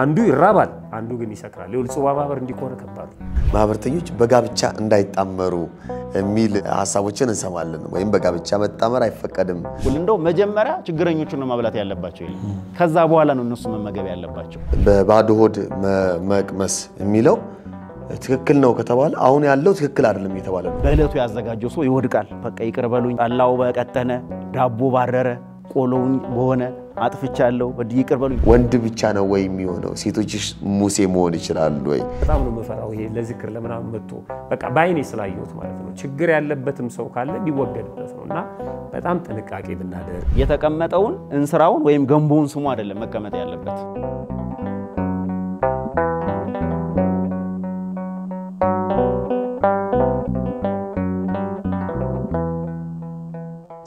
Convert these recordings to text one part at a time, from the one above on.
አንዱ ይራባል፣ አንዱ ግን ይሰክራል። የውልጽዋ ማህበር እንዲኮነ ከባድ ማህበርተኞች በጋብቻ እንዳይጣመሩ የሚል ሀሳቦችን እንሰማለን። ወይም በጋብቻ መጣመር አይፈቀድም። እንደው መጀመሪያ ችግረኞቹን ነው ማብላት ያለባቸው፣ ከዛ በኋላ ነው እነሱ መመገብ ያለባቸው። በባዶ ሆድ መቅመስ የሚለው ትክክል ነው ከተባለ አሁን ያለው ትክክል አይደለም የተባለ ነው። በእለቱ ያዘጋጀው ሰው ይወድቃል። በቃ ይቅር በሉኝ፣ ጠላው በቀጠነ፣ ዳቦ ባረረ፣ ቆሎውን በሆነ አጥፍቻለሁ፣ በድዬ ይቅር በሉኝ። ወንድ ብቻ ነው ወይ የሚሆነው? ሴቶች ሙሴ መሆን ይችላሉ ወይ? በጣም ነው የምፈራው። ይሄ ለዝክር ለምናምን መጥቶ በቃ በአይኔ ስላየሁት ማለት ነው። ችግር ያለበትም ሰው ካለ ቢወገድበት ነው እና በጣም ጥንቃቄ ብናደርግ የተቀመጠውን እንስራውን ወይም ገንቦውን ስሙ አይደለም መቀመጥ ያለበት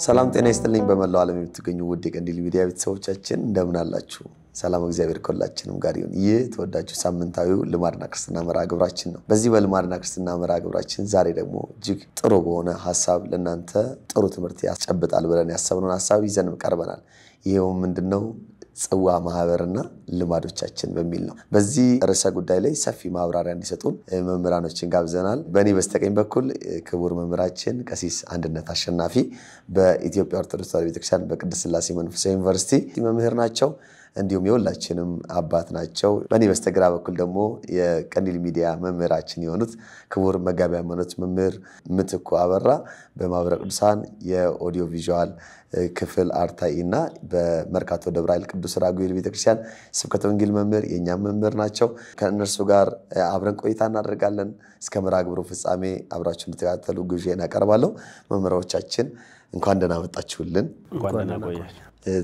ሰላም ጤና ይስጥልኝ። በመላው ዓለም የምትገኙ ውድ የቀንዲል ሚዲያ ቤተሰቦቻችን እንደምን አላችሁ? ሰላም እግዚአብሔር ከሁላችንም ጋር ይሁን። ይህ ተወዳጁ ሳምንታዊው ልማድና ክርስትና መርሃ ግብራችን ነው። በዚህ በልማድና ክርስትና መርሃ ግብራችን ዛሬ ደግሞ እጅግ ጥሩ በሆነ ሀሳብ ለእናንተ ጥሩ ትምህርት ያስጨብጣል ብለን ያሰብነውን ሀሳብ ይዘንም ቀርበናል። ይህም ምንድን ነው? ጽዋ ማህበርና ልማዶቻችን በሚል ነው። በዚህ ርዕሰ ጉዳይ ላይ ሰፊ ማብራሪያ እንዲሰጡን መምህራኖችን ጋብዘናል። በእኔ በስተቀኝ በኩል ክቡር መምህራችን ቀሲስ አንድነት አሸናፊ በኢትዮጵያ ኦርቶዶክስ ተዋሕዶ ቤተክርስቲያን በቅድስት ስላሴ መንፈሳዊ ዩኒቨርሲቲ መምህር ናቸው። እንዲሁም የሁላችንም አባት ናቸው። በእኔ በስተግራ በኩል ደግሞ የቀንዲል ሚዲያ መምህራችን የሆኑት ክቡር መጋቢ ሃይማኖት መምህር ምትኩ አበራ በማህበረ ቅዱሳን የኦዲዮ ቪዥዋል ክፍል አርታኢ እና በመርካቶ ደብረ ኃይል ቅዱስ ራጉኤል ቤተክርስቲያን ስብከተ ወንጌል መምህር የእኛም መምህር ናቸው። ከእነርሱ ጋር አብረን ቆይታ እናደርጋለን። እስከ መርሐ ግብሩ ፍጻሜ አብራችሁ እንድትከታተሉ ግብዣ እናቀርባለሁ። መምህራዎቻችን እንኳን ደህና መጣችሁልን።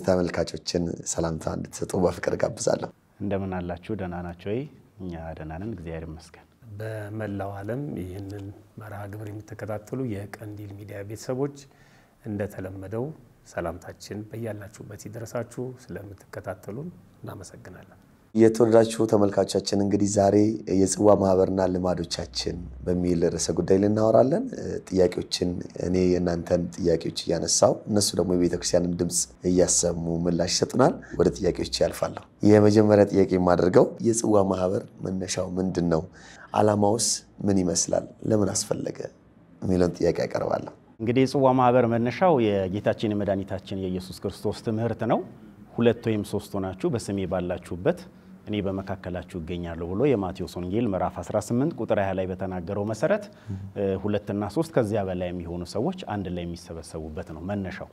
ተመልካቾችን ሰላምታ እንድትሰጡ በፍቅር ጋብዛለሁ። እንደምን አላችሁ? ደህና ናቸው ወይ? እኛ ደህና ነን፣ እግዚአብሔር ይመስገን። በመላው ዓለም ይህንን መርሃ ግብር የምትከታተሉ የቀንዲል ሚዲያ ቤተሰቦች እንደተለመደው ሰላምታችን በያላችሁበት ይደረሳችሁ። ስለምትከታተሉን እናመሰግናለን። የተወደዳችሁ ተመልካቾቻችን እንግዲህ ዛሬ የጽዋ ማህበርና ልማዶቻችን በሚል ርዕሰ ጉዳይ ልናወራለን። ጥያቄዎችን እኔ የእናንተን ጥያቄዎች እያነሳው እነሱ ደግሞ የቤተክርስቲያንን ድምፅ እያሰሙ ምላሽ ይሰጡናል። ወደ ጥያቄዎች ያልፋለሁ። የመጀመሪያ ጥያቄ የማደርገው የጽዋ ማህበር መነሻው ምንድን ነው? አላማውስ ምን ይመስላል? ለምን አስፈለገ? የሚለውን ጥያቄ ያቀርባለሁ። እንግዲህ የጽዋ ማህበር መነሻው የጌታችን የመድኃኒታችን የኢየሱስ ክርስቶስ ትምህርት ነው። ሁለት ወይም ሶስት ሆናችሁ በስሜ ባላችሁበት እኔ በመካከላችሁ እገኛለሁ ብሎ የማቴዎስ ወንጌል ምዕራፍ 18 ቁጥር 20 ላይ በተናገረው መሰረት ሁለትና ሶስት ከዚያ በላይ የሚሆኑ ሰዎች አንድ ላይ የሚሰበሰቡበት ነው መነሻው።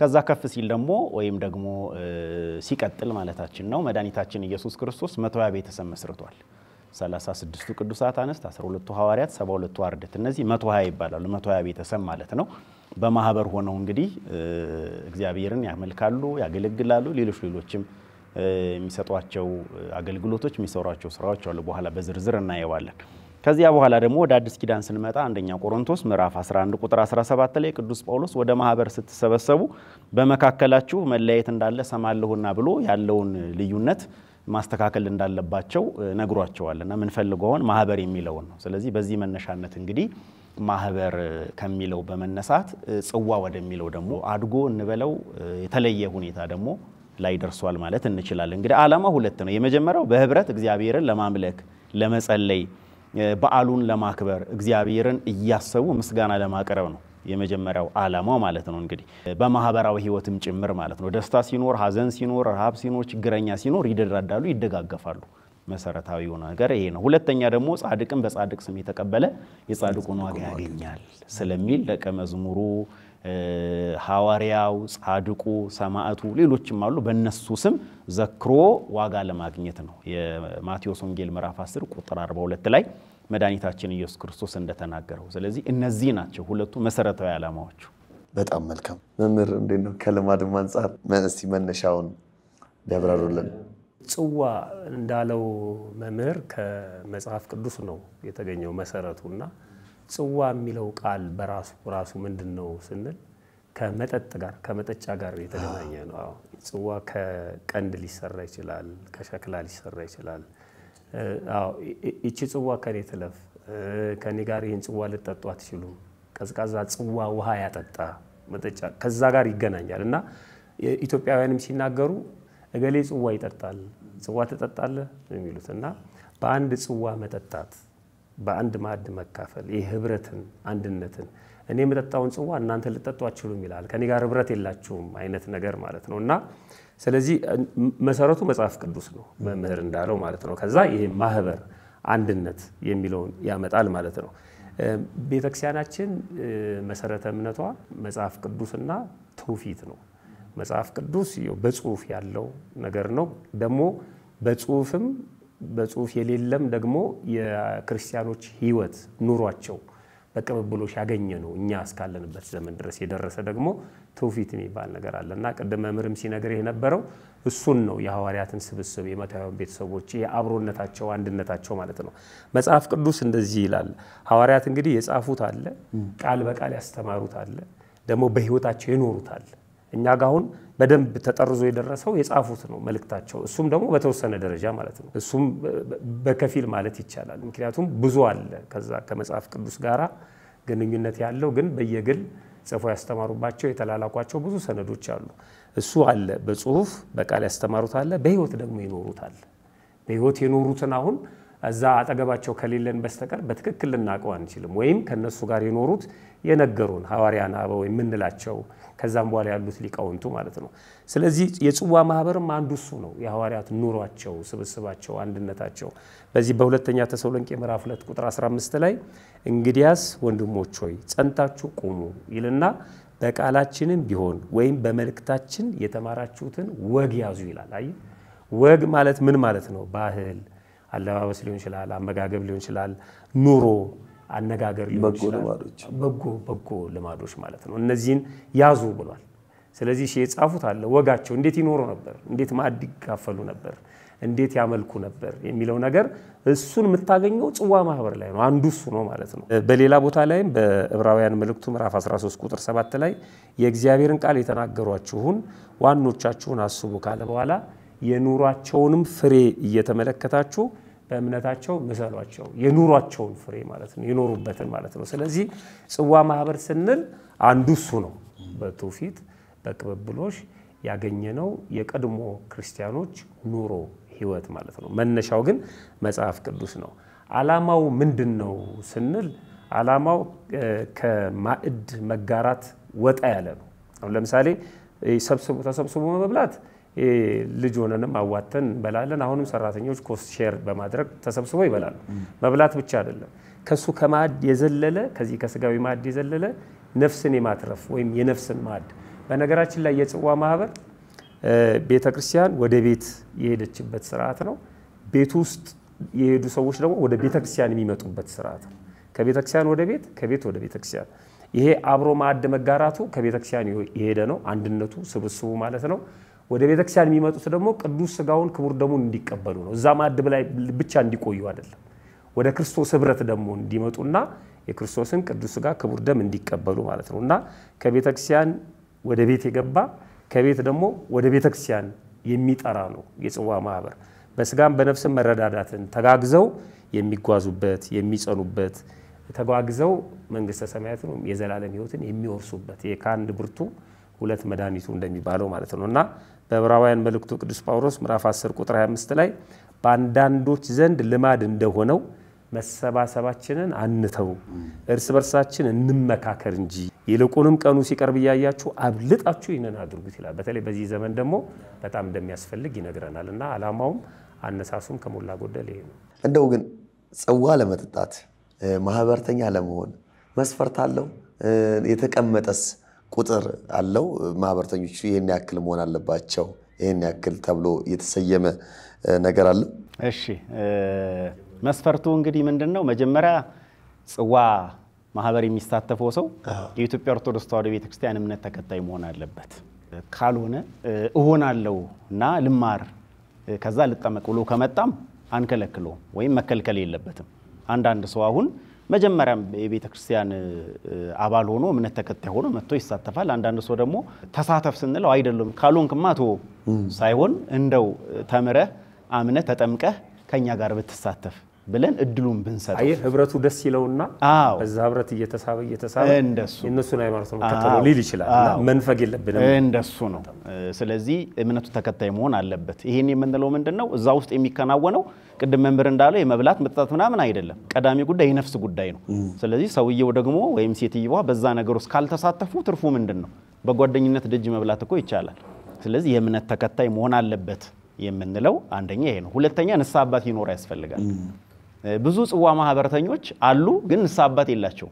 ከዛ ከፍ ሲል ደግሞ ወይም ደግሞ ሲቀጥል ማለታችን ነው መድኃኒታችን ኢየሱስ ክርስቶስ መቶያ ቤተሰብ መስርቷል። 36ቱ ቅዱሳት አንስት፣ 12ቱ ሐዋርያት፣ 72ቱ አርድእት እነዚህ 120 ይባላሉ። 120 ቤተሰብ ማለት ነው። በማህበር ሆነው እንግዲህ እግዚአብሔርን ያመልካሉ፣ ያገለግላሉ ሌሎች ሌሎችም የሚሰጧቸው አገልግሎቶች፣ የሚሰሯቸው ስራዎች አሉ። በኋላ በዝርዝር እናየዋለን። ከዚያ በኋላ ደግሞ ወደ አዲስ ኪዳን ስንመጣ አንደኛ ቆሮንቶስ ምዕራፍ 11 ቁጥር 17 ላይ ቅዱስ ጳውሎስ ወደ ማህበር ስትሰበሰቡ በመካከላችሁ መለያየት እንዳለ ሰማለሁና ብሎ ያለውን ልዩነት ማስተካከል እንዳለባቸው ነግሯቸዋል እና ምንፈልገውን ማህበር የሚለውን ነው። ስለዚህ በዚህ መነሻነት እንግዲህ ማህበር ከሚለው በመነሳት ጽዋ ወደሚለው ደግሞ አድጎ እንበለው የተለየ ሁኔታ ደግሞ ላይ ደርሷል ማለት እንችላለን። እንግዲህ ዓላማው ሁለት ነው። የመጀመሪያው በህብረት እግዚአብሔርን ለማምለክ ለመጸለይ፣ በዓሉን ለማክበር እግዚአብሔርን እያሰቡ ምስጋና ለማቅረብ ነው። የመጀመሪያው ዓላማው ማለት ነው። እንግዲህ በማህበራዊ ህይወትም ጭምር ማለት ነው። ደስታ ሲኖር፣ ሀዘን ሲኖር፣ ረሃብ ሲኖር፣ ችግረኛ ሲኖር ይደራዳሉ፣ ይደጋገፋሉ። መሰረታዊ የሆነ ነገር ይሄ ነው። ሁለተኛ ደግሞ ጻድቅን በጻድቅ ስም የተቀበለ የጻድቁን ዋጋ ያገኛል ስለሚል ደቀ መዝሙሩ ሐዋርያው፣ ጻድቁ፣ ሰማዕቱ ሌሎችም አሉ። በእነሱ ስም ዘክሮ ዋጋ ለማግኘት ነው። የማቴዎስ ወንጌል ምዕራፍ 10 ቁጥር 42 ላይ መድኃኒታችን ኢየሱስ ክርስቶስ እንደተናገረው። ስለዚህ እነዚህ ናቸው ሁለቱ መሰረታዊ ዓላማዎቹ። በጣም መልካም መምህር፣ እንዴት ነው ከልማድም አንጻር እስቲ መነሻውን ቢያብራሩልን። ጽዋ እንዳለው መምህር ከመጽሐፍ ቅዱስ ነው የተገኘው መሰረቱና ጽዋ የሚለው ቃል በራሱ ራሱ ምንድን ነው ስንል ከመጠጥ ጋር ከመጠጫ ጋር የተገናኘ ነው። ጽዋ ከቀንድ ሊሰራ ይችላል፣ ከሸክላ ሊሰራ ይችላል። ይቺ ጽዋ ከኔ ትለፍ፣ ከኔ ጋር ይህን ጽዋ ልጠጡ አትችሉም፣ ቀዝቃዛ ጽዋ ውሃ ያጠጣ መጠጫ ከዛ ጋር ይገናኛል እና ኢትዮጵያውያንም ሲናገሩ እገሌ ጽዋ ይጠጣል፣ ጽዋ ትጠጣለህ የሚሉት እና በአንድ ጽዋ መጠጣት በአንድ ማዕድ መካፈል ይህ ህብረትን አንድነትን እኔ የምጠጣውን ጽዋ እናንተ ልጠጡ አችሉም ይላል። ከኔ ጋር ህብረት የላችሁም አይነት ነገር ማለት ነው እና ስለዚህ መሰረቱ መጽሐፍ ቅዱስ ነው መምህር እንዳለው ማለት ነው። ከዛ ይሄ ማህበር አንድነት የሚለውን ያመጣል ማለት ነው። ቤተክርስቲያናችን መሰረተ እምነቷ መጽሐፍ ቅዱስና ትውፊት ነው። መጽሐፍ ቅዱስ በጽሁፍ ያለው ነገር ነው ደግሞ በጽሁፍም በጽሁፍ የሌለም ደግሞ የክርስቲያኖች ህይወት ኑሯቸው በቅብብሎች ያገኘ ነው። እኛ እስካለንበት ዘመን ድረስ የደረሰ ደግሞ ትውፊት የሚባል ነገር አለ እና ቅድም መምህርም ሲነግር የነበረው እሱን ነው። የሐዋርያትን ስብስብ የመታውያን ቤተሰቦች የአብሮነታቸው አንድነታቸው ማለት ነው። መጽሐፍ ቅዱስ እንደዚህ ይላል። ሐዋርያት እንግዲህ የጻፉት አለ፣ ቃል በቃል ያስተማሩት አለ፣ ደግሞ በህይወታቸው ይኖሩታል። እኛ ጋ አሁን በደንብ ተጠርዞ የደረሰው የጻፉት ነው መልእክታቸው። እሱም ደግሞ በተወሰነ ደረጃ ማለት ነው። እሱም በከፊል ማለት ይቻላል። ምክንያቱም ብዙ አለ ከዛ ከመጽሐፍ ቅዱስ ጋር ግንኙነት ያለው ግን በየግል ጽፎ ያስተማሩባቸው የተላላኳቸው ብዙ ሰነዶች አሉ። እሱ አለ በጽሁፍ በቃል ያስተማሩት አለ፣ በህይወት ደግሞ ይኖሩታል። በህይወት የኖሩትን አሁን እዛ አጠገባቸው ከሌለን በስተቀር በትክክል ልናውቀው አንችልም። ወይም ከነሱ ጋር የኖሩት የነገሩን ሐዋርያን አበው የምንላቸው ከዛም በኋላ ያሉት ሊቃውንቱ ማለት ነው። ስለዚህ የጽዋ ማህበርም አንዱ እሱ ነው። የሐዋርያት ኑሯቸው፣ ስብስባቸው፣ አንድነታቸው በዚህ በሁለተኛ ተሰሎንቄ ምዕራፍ 2 ቁጥር 15 ላይ እንግዲያስ ወንድሞች ሆይ ጸንታችሁ ቁሙ ይልና በቃላችንም ቢሆን ወይም በመልእክታችን የተማራችሁትን ወግ ያዙ ይላል። አይ ወግ ማለት ምን ማለት ነው? ባህል፣ አለባበስ ሊሆን ይችላል፣ አመጋገብ ሊሆን ይችላል፣ ኑሮ አነጋገር በጎ በጎ ልማዶች ማለት ነው። እነዚህን ያዙ ብሏል። ስለዚህ ሺ የጻፉት አለ። ወጋቸው እንዴት ይኖሩ ነበር፣ እንዴት ማዕድ ይካፈሉ ነበር፣ እንዴት ያመልኩ ነበር የሚለው ነገር እሱን የምታገኘው ጽዋ ማህበር ላይ ነው። አንዱ እሱ ነው ማለት ነው። በሌላ ቦታ ላይም በዕብራውያን መልእክቱ ምዕራፍ 13 ቁጥር 7 ላይ የእግዚአብሔርን ቃል የተናገሯችሁን ዋኖቻችሁን አስቡ ካለ በኋላ የኑሯቸውንም ፍሬ እየተመለከታችሁ በእምነታቸው ምሰሏቸው የኑሯቸውን ፍሬ ማለት ነው፣ የኖሩበትን ማለት ነው። ስለዚህ ጽዋ ማህበር ስንል አንዱ እሱ ነው። በትውፊት በቅብብሎሽ ያገኘነው የቀድሞ ክርስቲያኖች ኑሮ ህይወት ማለት ነው። መነሻው ግን መጽሐፍ ቅዱስ ነው። ዓላማው ምንድን ነው ስንል ዓላማው ከማዕድ መጋራት ወጣ ያለ ነው። አሁን ለምሳሌ ተሰብስቦ መብላት ልጅ ሆነንም አዋተን እንበላለን። አሁንም ሰራተኞች ኮስት ሼር በማድረግ ተሰብስበው ይበላሉ። መብላት ብቻ አይደለም፣ ከሱ ከማዕድ የዘለለ ከዚህ ከስጋዊ ማዕድ የዘለለ ነፍስን የማትረፍ ወይም የነፍስን ማዕድ። በነገራችን ላይ የጽዋ ማህበር ቤተ ክርስቲያን ወደ ቤት የሄደችበት ስርዓት ነው። ቤት ውስጥ የሄዱ ሰዎች ደግሞ ወደ ቤተ ክርስቲያን የሚመጡበት ስርዓት ነው። ከቤተ ክርስቲያን ወደ ቤት፣ ከቤት ወደ ቤተ ክርስቲያን። ይሄ አብሮ ማዕድ መጋራቱ ከቤተ ክርስቲያን የሄደ ነው። አንድነቱ ስብስቡ ማለት ነው። ወደ ቤተክርስቲያን የሚመጡት ደግሞ ቅዱስ ስጋውን ክቡር ደሙን እንዲቀበሉ ነው። እዛ ማድብ ላይ ብቻ እንዲቆዩ አይደለም። ወደ ክርስቶስ ህብረት ደግሞ እንዲመጡና የክርስቶስን ቅዱስ ስጋ ክቡር ደም እንዲቀበሉ ማለት ነው እና ከቤተክርስቲያን ወደ ቤት የገባ ከቤት ደግሞ ወደ ቤተክርስቲያን የሚጠራ ነው የጽዋ ማህበር። በስጋም በነፍስም መረዳዳትን ተጋግዘው የሚጓዙበት የሚጸኑበት ተጓግዘው መንግስተ ሰማያትን የዘላለም ህይወትን የሚወርሱበት ከአንድ ብርቱ ሁለት መድኃኒቱ እንደሚባለው ማለት ነው እና በዕብራውያን መልእክቱ ቅዱስ ጳውሎስ ምዕራፍ 10 ቁጥር 25 ላይ በአንዳንዶች ዘንድ ልማድ እንደሆነው መሰባሰባችንን አንተው፣ እርስ በርሳችን እንመካከር እንጂ ይልቁንም ቀኑ ሲቀርብ እያያችሁ አብልጣችሁ ይህንን አድርጉት ይላል። በተለይ በዚህ ዘመን ደግሞ በጣም እንደሚያስፈልግ ይነግረናል እና ዓላማውም አነሳሱም ከሞላ ጎደል ይሄ ነው። እንደው ግን ጽዋ ለመጠጣት ማህበርተኛ ለመሆን መስፈርት አለው? የተቀመጠስ ቁጥር አለው። ማህበረተኞቹ ይህን ያክል መሆን አለባቸው፣ ይህን ያክል ተብሎ የተሰየመ ነገር አለው። እሺ፣ መስፈርቱ እንግዲህ ምንድን ነው? መጀመሪያ ጽዋ ማህበር የሚሳተፈው ሰው የኢትዮጵያ ኦርቶዶክስ ተዋሕዶ ቤተክርስቲያን እምነት ተከታይ መሆን አለበት። ካልሆነ እሆናለሁ እና ልማር ከዛ ልጠመቅ ብሎ ከመጣም አንከለክለውም ወይም መከልከል የለበትም። አንዳንድ ሰው አሁን መጀመሪያም የቤተ ክርስቲያን አባል ሆኖ እምነት ተከታይ ሆኖ መጥቶ ይሳተፋል። አንዳንድ ሰው ደግሞ ተሳተፍ ስንለው አይደለም ካልሆንክማ ቶ ሳይሆን እንደው ተምረህ አምነህ ተጠምቀህ ከኛ ጋር ብትሳተፍ ብለን እድሉን ብንሰጥ አየህ፣ ህብረቱ ደስ ይለውና በዛ ህብረት እየተሳበ እየተሳበ እንደሱ የእነሱን ሃይማኖት ነው ሊል ይችላል። መንፈግ የለብንም እንደሱ ነው። ስለዚህ እምነቱ ተከታይ መሆን አለበት። ይህን የምንለው ምንድን ነው? እዛ ውስጥ የሚከናወነው ቅድም መምህር እንዳለው የመብላት መጠጣት ምናምን አይደለም። ቀዳሚ ጉዳይ የነፍስ ጉዳይ ነው። ስለዚህ ሰውየው ደግሞ ወይም ሴትየዋ በዛ ነገር ውስጥ ካልተሳተፉ ትርፉ ምንድን ነው? በጓደኝነት ደጅ መብላት እኮ ይቻላል። ስለዚህ የእምነት ተከታይ መሆን አለበት የምንለው አንደኛ ይሄ ነው። ሁለተኛ ንስሐ አባት ይኖር ያስፈልጋል። ብዙ ጽዋ ማህበረተኞች አሉ፣ ግን ንስሐ አባት የላቸው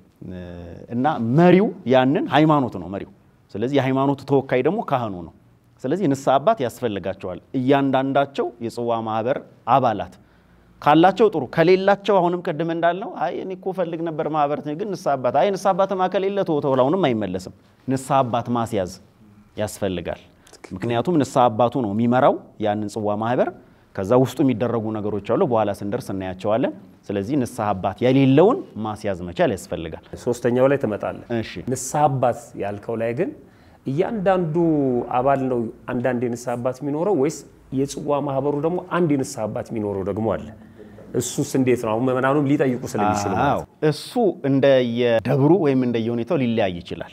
እና መሪው ያንን ሃይማኖት ነው መሪው። ስለዚህ የሃይማኖቱ ተወካይ ደግሞ ካህኑ ነው። ስለዚህ ንስሐ አባት ያስፈልጋቸዋል እያንዳንዳቸው የጽዋ ማህበር አባላት ካላቸው ጥሩ፣ ከሌላቸው አሁንም ቅድም እንዳልነው አይ እኔ እኮ ፈልግ ነበር ማህበረት ግን ንስሐ አባት አይ ንስሐ አባትማ ከሌለ ተወተው አሁንም አይመለስም። ንስሐ አባት ማስያዝ ያስፈልጋል። ምክንያቱም ንስሐ አባቱ ነው የሚመራው ያንን ጽዋ ማህበር። ከዛ ውስጡ የሚደረጉ ነገሮች አሉ፣ በኋላ ስንደርስ እናያቸዋለን። ስለዚህ ንስሐ አባት የሌለውን ማስያዝ መቻል ያስፈልጋል። ሶስተኛው ላይ ትመጣለህ። ንስሐ አባት ያልከው ላይ ግን እያንዳንዱ አባል ነው አንዳንድ የንስሐ አባት የሚኖረው ወይስ የጽዋ ማህበሩ ደግሞ አንድ የንስሐ አባት የሚኖረው ደግሞ አለ? እሱስ እንዴት ነው? አሁን ምዕመናኑም ሊጠይቁ ስለሚችሉ እሱ እንደ የደብሩ ወይም እንደ እንደየሁኔታው ሊለያይ ይችላል።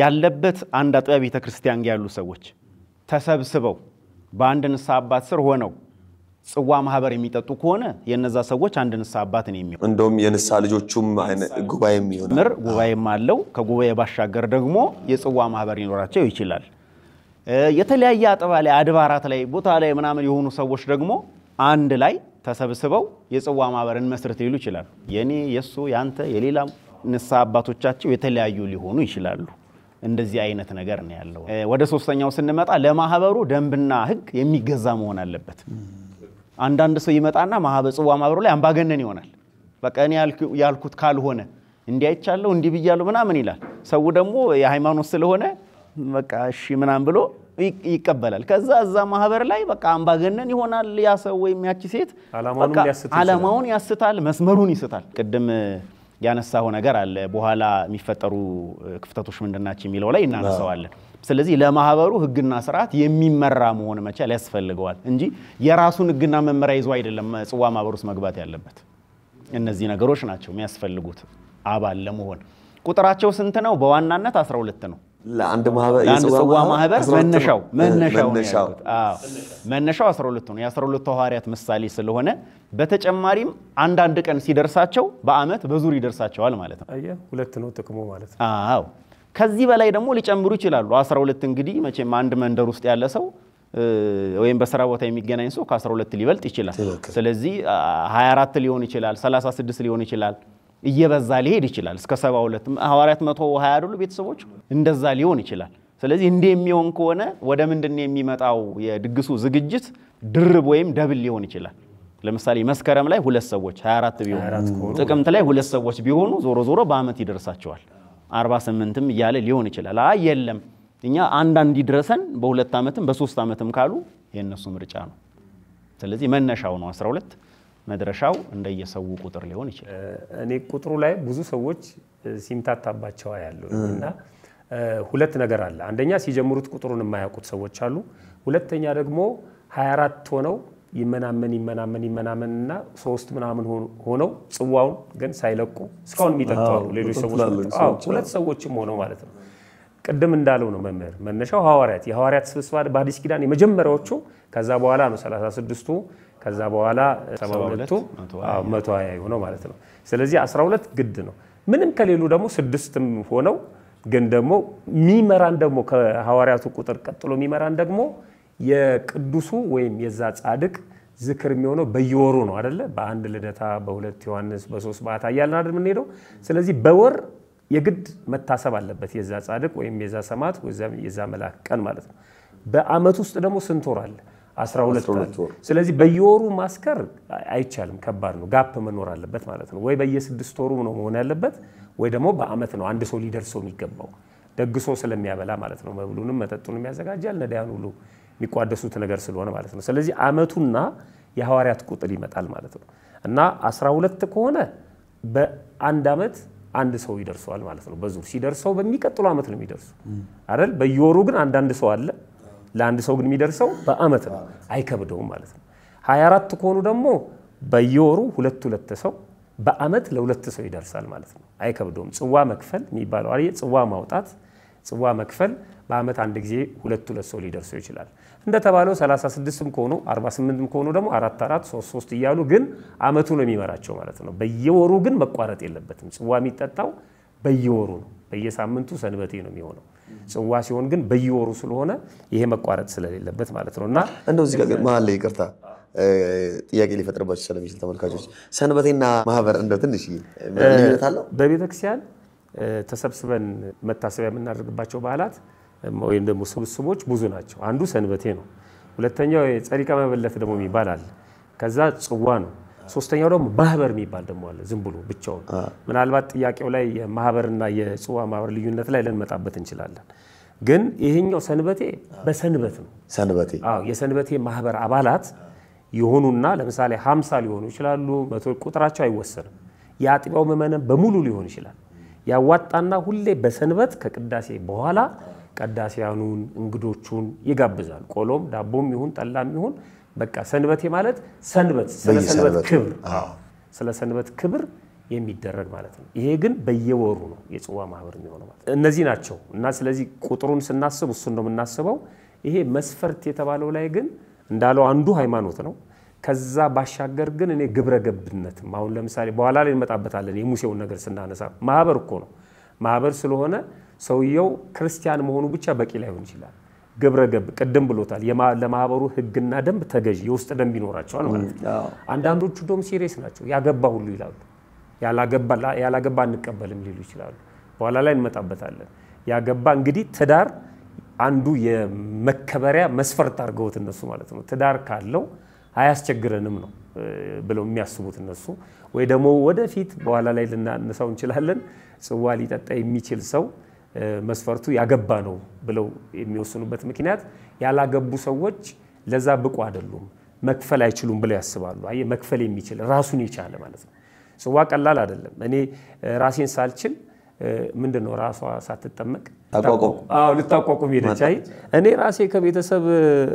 ያለበት አንድ አጥቢያ ቤተ ክርስቲያን ያሉ ሰዎች ተሰብስበው በአንድ ንስሐ አባት ስር ሆነው ጽዋ ማህበር የሚጠጡ ከሆነ የነዛ ሰዎች አንድ ንስሐ አባት ነው የሚሆን። እንደውም የንስሐ ልጆቹም ጉባኤም ይሆናል። ምር ጉባኤም አለው። ከጉባኤ ባሻገር ደግሞ የጽዋ ማህበር ሊኖራቸው ይችላል። የተለያየ አጥባ ላይ አድባራት ላይ ቦታ ላይ ምናምን የሆኑ ሰዎች ደግሞ አንድ ላይ ተሰብስበው የጽዋ ማህበርን መስርት ሊሉ ይችላሉ። የኔ የእሱ የአንተ የሌላ ንስሐ አባቶቻቸው የተለያዩ ሊሆኑ ይችላሉ። እንደዚህ አይነት ነገር ነው ያለው። ወደ ሶስተኛው ስንመጣ ለማህበሩ ደንብና ህግ የሚገዛ መሆን አለበት። አንዳንድ ሰው ይመጣና ጽዋ ማህበሩ ላይ አምባገነን ይሆናል። በቃ እኔ ያልኩት ካልሆነ እንዲህ አይቻለሁ እንዲህ ብያለሁ ምናምን ይላል። ሰው ደግሞ የሃይማኖት ስለሆነ በቃ እሺ ምናምን ብሎ ይቀበላል። ከዛ እዛ ማህበር ላይ በቃ አምባገነን ይሆናል ያ ሰው ወይም ያቺ ሴት አላማውን ያስታል፣ መስመሩን ይስታል። ቅድም ያነሳው ነገር አለ። በኋላ የሚፈጠሩ ክፍተቶች ምንድናቸው የሚለው ላይ እናነሳዋለን። ስለዚህ ለማህበሩ ህግና ስርዓት የሚመራ መሆን መቻል ያስፈልገዋል እንጂ የራሱን ህግና መመሪያ ይዞ አይደለም ጽዋ ማህበር ውስጥ መግባት ያለበት። እነዚህ ነገሮች ናቸው የሚያስፈልጉት አባል ለመሆን። ቁጥራቸው ስንት ነው? በዋናነት 12 ነው። ለአንድ ጽዋ ማህበር መነሻው መነሻው መነሻው 12 ነው። የ12 ሐዋርያት ምሳሌ ስለሆነ በተጨማሪም አንዳንድ ቀን ሲደርሳቸው በአመት በዙር ይደርሳቸዋል ማለት ነው። ሁለት ነው ጥቅሙ ማለት ነው። አዎ ከዚህ በላይ ደግሞ ሊጨምሩ ይችላሉ። 12 እንግዲህ መቼም አንድ መንደር ውስጥ ያለ ሰው ወይም በስራ ቦታ የሚገናኝ ሰው ከ12 ሊበልጥ ይችላል። ስለዚህ 24 ሊሆን ይችላል፣ 36 ሊሆን ይችላል። እየበዛ ሊሄድ ይችላል። እስከ ሰባ ሐዋርያት መቶ ሀያ አይደሉ ቤተሰቦች? እንደዛ ሊሆን ይችላል። ስለዚህ እንዲህ የሚሆን ከሆነ ወደ ምንድን የሚመጣው የድግሱ ዝግጅት ድርብ ወይም ደብል ሊሆን ይችላል። ለምሳሌ መስከረም ላይ ሁለት ሰዎች 24 ቢሆኑ፣ ጥቅምት ላይ ሁለት ሰዎች ቢሆኑ ዞሮ ዞሮ በአመት ይደርሳቸዋል። 48ም እያለ ሊሆን ይችላል። አይ የለም እኛ አንዳንድ ይድረሰን በሁለት ዓመትም በሶስት ዓመትም ካሉ የእነሱ ምርጫ ነው። ስለዚህ መነሻው ነው 12 መድረሻው እንደየሰው ቁጥር ሊሆን ይችላል። እኔ ቁጥሩ ላይ ብዙ ሰዎች ሲምታታባቸው ያለው እና ሁለት ነገር አለ። አንደኛ ሲጀምሩት ቁጥሩን የማያውቁት ሰዎች አሉ። ሁለተኛ ደግሞ 24 ሆነው ይመናመን ይመናመን ይመናመን እና ሶስት ምናምን ሆነው ጽዋውን ግን ሳይለቁ እስካሁን የሚጠጡ ሌሎች ሰዎች ሁለት ሰዎችም ሆነው ማለት ነው። ቅድም እንዳለው ነው መምህር መነሻው ሐዋርያት የሐዋርያት ስብስብ በአዲስ ኪዳን የመጀመሪያዎቹ። ከዛ በኋላ ነው 36ቱ ከዛ በኋላ 72ቱ 120 የሆነው ማለት ነው። ስለዚህ 12 ግድ ነው። ምንም ከሌሉ ደግሞ ስድስትም ሆነው ግን ደግሞ ሚመራን ደግሞ ከሐዋርያቱ ቁጥር ቀጥሎ ሚመራን ደግሞ የቅዱሱ ወይም የዛ ጻድቅ ዝክር የሚሆነው በየወሩ ነው አደለ? በአንድ ልደታ፣ በሁለት ዮሐንስ፣ በሶስት በዓታ እያልን አይደል የምንሄደው? ስለዚህ በወር የግድ መታሰብ አለበት የዛ ጻድቅ ወይም የዛ ሰማዕት የዛ መልአክ ቀን ማለት ነው። በአመት ውስጥ ደግሞ ስንት ወር አለ? 12 ወር። ስለዚህ በየወሩ ማስከር አይቻልም፣ ከባድ ነው። ጋፕ መኖር አለበት ማለት ነው። ወይ በየስድስት ወሩ ነው መሆን ያለበት፣ ወይ ደግሞ በአመት ነው አንድ ሰው ሊደርሰው የሚገባው ደግሶ ስለሚያበላ ማለት ነው። መብሉንም መጠጡንም ያዘጋጃል፣ ነዳያን ሁሉ የሚቋደሱት ነገር ስለሆነ ማለት ነው። ስለዚህ አመቱና የሐዋርያት ቁጥር ይመጣል ማለት ነው እና 12 ከሆነ በአንድ አመት አንድ ሰው ይደርሰዋል ማለት ነው። በዙር ሲደርሰው በሚቀጥሉ አመት ነው የሚደርሱ አይደል? በየወሩ ግን አንዳንድ ሰው አለ ለአንድ ሰው ግን የሚደርሰው በአመት ነው፣ አይከብደውም ማለት ነው። 24 ከሆኑ ደግሞ በየወሩ ሁለት ሁለት ሰው በአመት ለሁለት ሰው ይደርሳል ማለት ነው። አይከብደውም። ጽዋ መክፈል የሚባለው አ ጽዋ ማውጣት፣ ጽዋ መክፈል በአመት አንድ ጊዜ ሁለት ሁለት ሰው ሊደርሰው ይችላል። እንደተባለው 36ም ከሆኑ 48ም ከሆኑ ደግሞ አራት አራት ሶስት ሶስት እያሉ ግን አመቱ ነው የሚመራቸው ማለት ነው። በየወሩ ግን መቋረጥ የለበትም። ጽዋ የሚጠጣው በየወሩ ነው። በየሳምንቱ ሰንበቴ ነው የሚሆነው። ጽዋ ሲሆን ግን በየወሩ ስለሆነ ይሄ መቋረጥ ስለሌለበት ማለት ነው እና እንደው እዚህ ጋር መሀል ላይ ይቅርታ ጥያቄ ሊፈጥርባቸው ስለሚችል ተመልካቾች ሰንበቴና ማህበር እንደው ትንሽ ልዩነት አለው። በቤተክርስቲያን ተሰብስበን መታሰቢያ የምናደርግባቸው በዓላት ወይም ደግሞ ስብስቦች ብዙ ናቸው። አንዱ ሰንበቴ ነው። ሁለተኛው የጸሪቀ መበለት ደግሞ የሚባል አለ። ከዛ ጽዋ ነው። ሶስተኛው ደግሞ ማህበር የሚባል ደግሞ አለ። ዝም ብሎ ብቻውን ምናልባት ጥያቄው ላይ የማህበርና የጽዋ ማህበር ልዩነት ላይ ልንመጣበት እንችላለን። ግን ይሄኛው ሰንበቴ በሰንበት ነው። ሰንበቴ አዎ፣ የሰንበቴ ማህበር አባላት የሆኑና ለምሳሌ ሀምሳ ሊሆኑ ይችላሉ። መቶ ቁጥራቸው አይወሰንም። የአጥቢያው ምዕመናን በሙሉ ሊሆን ይችላል። ያዋጣና ሁሌ በሰንበት ከቅዳሴ በኋላ ቀዳሲያኑን እንግዶቹን ይጋብዛል። ቆሎም ዳቦም ይሁን ጠላም ይሁን በቃ ሰንበቴ ማለት ሰንበት ስለ ሰንበት ክብር ስለ ሰንበት ክብር የሚደረግ ማለት ነው። ይሄ ግን በየወሩ ነው የጽዋ ማህበር የሚሆነው ማለት እነዚህ ናቸው እና ስለዚህ ቁጥሩን ስናስብ እሱን ነው የምናስበው። ይሄ መስፈርት የተባለው ላይ ግን እንዳለው አንዱ ሃይማኖት ነው። ከዛ ባሻገር ግን እኔ ግብረ ገብነት አሁን ለምሳሌ በኋላ ላይ እንመጣበታለን። የሙሴውን ነገር ስናነሳ ማህበር እኮ ነው። ማህበር ስለሆነ ሰውየው ክርስቲያን መሆኑ ብቻ በቂ ላይሆን ይችላል። ግብረገብ ቅድም ብሎታል። ለማህበሩ ህግና ደንብ ተገዥ የውስጥ ደንብ ይኖራቸዋል ማለት ነው። አንዳንዶቹ ደም ሲሪየስ ናቸው። ያገባ ሁሉ ይላሉ። ያላገባ አንቀበልም ሊሉ ይችላሉ። በኋላ ላይ እንመጣበታለን። ያገባ እንግዲህ ትዳር አንዱ የመከበሪያ መስፈርት አድርገውት እነሱ ማለት ነው። ትዳር ካለው አያስቸግረንም ነው ብለው የሚያስቡት እነሱ። ወይ ደግሞ ወደፊት በኋላ ላይ ልናነሳው እንችላለን፣ ጽዋ ሊጠጣ የሚችል ሰው መስፈርቱ ያገባ ነው ብለው የሚወስኑበት ምክንያት ያላገቡ ሰዎች ለዛ ብቁ አይደሉም፣ መክፈል አይችሉም ብለው ያስባሉ። አየህ መክፈል የሚችል ራሱን የቻለ ማለት ነው። ጽዋ ቀላል አይደለም። እኔ ራሴን ሳልችል ምንድን ነው ራሷ ሳትጠመቅ ልታቋቁም ሄደች። አይ እኔ ራሴ ከቤተሰብ